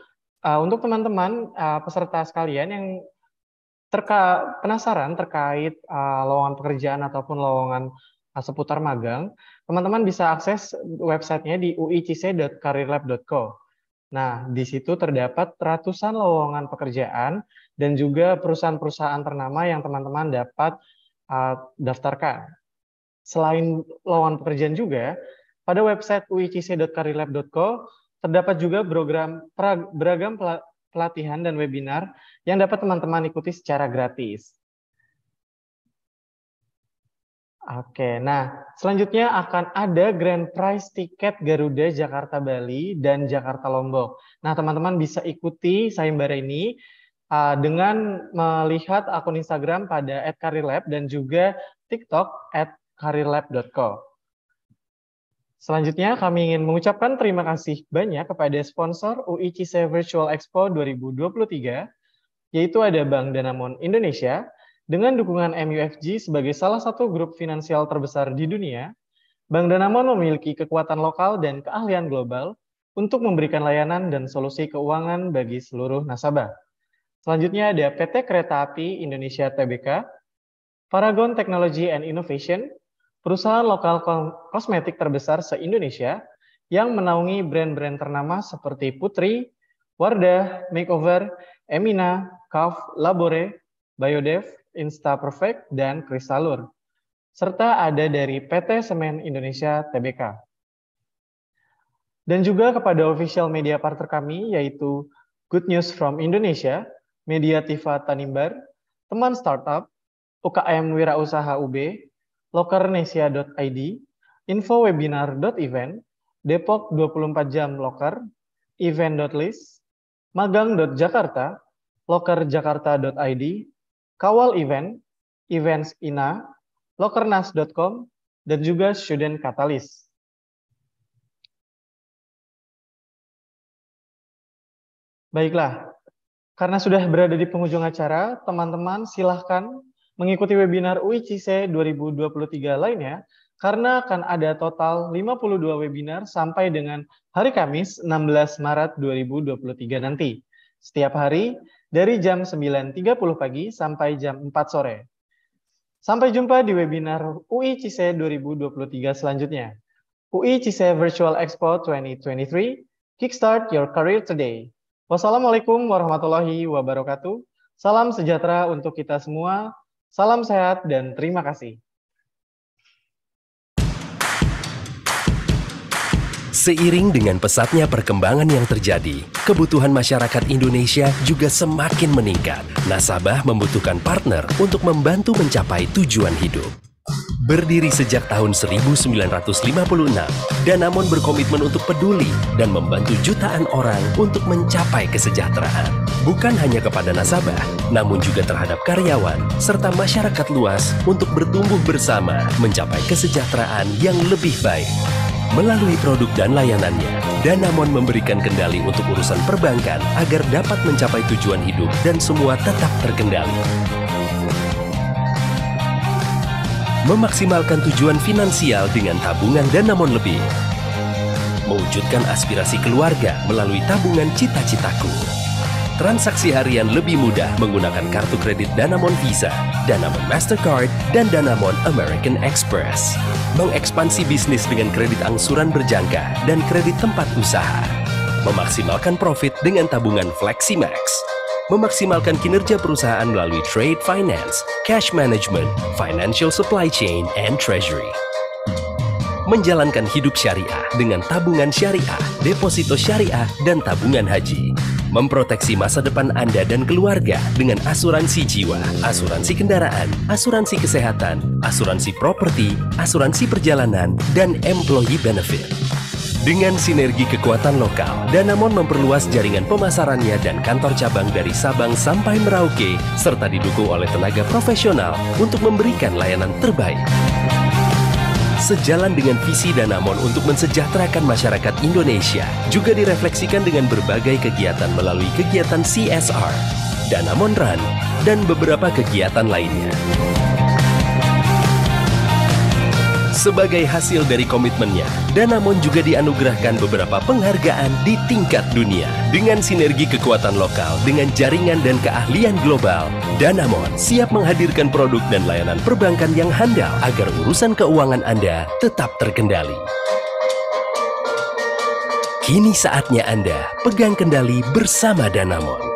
eh, untuk teman-teman eh, peserta sekalian yang terka penasaran terkait eh, lowongan pekerjaan ataupun lowongan seputar magang, teman-teman bisa akses websitenya di uicc.careerlab.co. Nah, di situ terdapat ratusan lowongan pekerjaan dan juga perusahaan-perusahaan ternama yang teman-teman dapat daftarkan. Selain lowongan pekerjaan juga, pada website uicc.carilab.co terdapat juga program beragam pelatihan dan webinar yang dapat teman-teman ikuti secara gratis. Oke, nah selanjutnya akan ada grand prize tiket Garuda Jakarta Bali dan Jakarta Lombok. Nah, teman-teman bisa ikuti sayembara ini uh, dengan melihat akun Instagram pada @karirlab dan juga TikTok @karirlab.co. Selanjutnya kami ingin mengucapkan terima kasih banyak kepada sponsor UICC Virtual Expo 2023 yaitu ada Bank Danamon Indonesia dengan dukungan MUFG sebagai salah satu grup finansial terbesar di dunia. Bank Danamon memiliki kekuatan lokal dan keahlian global untuk memberikan layanan dan solusi keuangan bagi seluruh nasabah. Selanjutnya ada PT Kereta Api Indonesia Tbk, Paragon Technology and Innovation, perusahaan lokal kosmetik terbesar se-Indonesia yang menaungi brand-brand ternama seperti Putri, Wardah, Makeover, Emina, Kauf, Labore, Biodev, Insta Perfect, dan Kristalur. Serta ada dari PT Semen Indonesia Tbk. Dan juga kepada official media partner kami yaitu Good News from Indonesia, Media Tifa Tanimbar, Teman Startup, UKM Wirausaha UB, lokernesia.id, infowebinar.event, Depok 24 jam loker, event.list, magang.jakarta, lokerjakarta.id, kawal event, events ina, lokernas.com, dan juga student catalyst. Baiklah, karena sudah berada di penghujung acara, teman-teman silahkan mengikuti webinar UICC 2023 lainnya, karena akan ada total 52 webinar sampai dengan hari Kamis 16 Maret 2023 nanti. Setiap hari dari jam 9.30 pagi sampai jam 4 sore. Sampai jumpa di webinar UICC 2023 selanjutnya. UICC Virtual Expo 2023, Kickstart Your Career Today. Wassalamualaikum warahmatullahi wabarakatuh. Salam sejahtera untuk kita semua. Salam sehat dan terima kasih. Seiring dengan pesatnya perkembangan yang terjadi, kebutuhan masyarakat Indonesia juga semakin meningkat. Nasabah membutuhkan partner untuk membantu mencapai tujuan hidup. Berdiri sejak tahun 1956, Danamon berkomitmen untuk peduli dan membantu jutaan orang untuk mencapai kesejahteraan. Bukan hanya kepada nasabah, namun juga terhadap karyawan serta masyarakat luas untuk bertumbuh bersama mencapai kesejahteraan yang lebih baik. Melalui produk dan layanannya, Danamon memberikan kendali untuk urusan perbankan agar dapat mencapai tujuan hidup dan semua tetap terkendali memaksimalkan tujuan finansial dengan tabungan dan namun lebih, mewujudkan aspirasi keluarga melalui tabungan cita-citaku. Transaksi harian lebih mudah menggunakan kartu kredit Danamon Visa, Danamon Mastercard, dan Danamon American Express. Mengekspansi bisnis dengan kredit angsuran berjangka dan kredit tempat usaha. Memaksimalkan profit dengan tabungan Fleximax memaksimalkan kinerja perusahaan melalui trade finance, cash management, financial supply chain, and treasury. Menjalankan hidup syariah dengan tabungan syariah, deposito syariah, dan tabungan haji. Memproteksi masa depan Anda dan keluarga dengan asuransi jiwa, asuransi kendaraan, asuransi kesehatan, asuransi properti, asuransi perjalanan, dan employee benefit dengan sinergi kekuatan lokal, Danamon memperluas jaringan pemasarannya dan kantor cabang dari Sabang sampai Merauke, serta didukung oleh tenaga profesional untuk memberikan layanan terbaik. Sejalan dengan visi Danamon untuk mensejahterakan masyarakat Indonesia, juga direfleksikan dengan berbagai kegiatan melalui kegiatan CSR, Danamon Run, dan beberapa kegiatan lainnya. Sebagai hasil dari komitmennya, Danamon juga dianugerahkan beberapa penghargaan di tingkat dunia. Dengan sinergi kekuatan lokal dengan jaringan dan keahlian global, Danamon siap menghadirkan produk dan layanan perbankan yang handal agar urusan keuangan Anda tetap terkendali. Kini saatnya Anda pegang kendali bersama Danamon.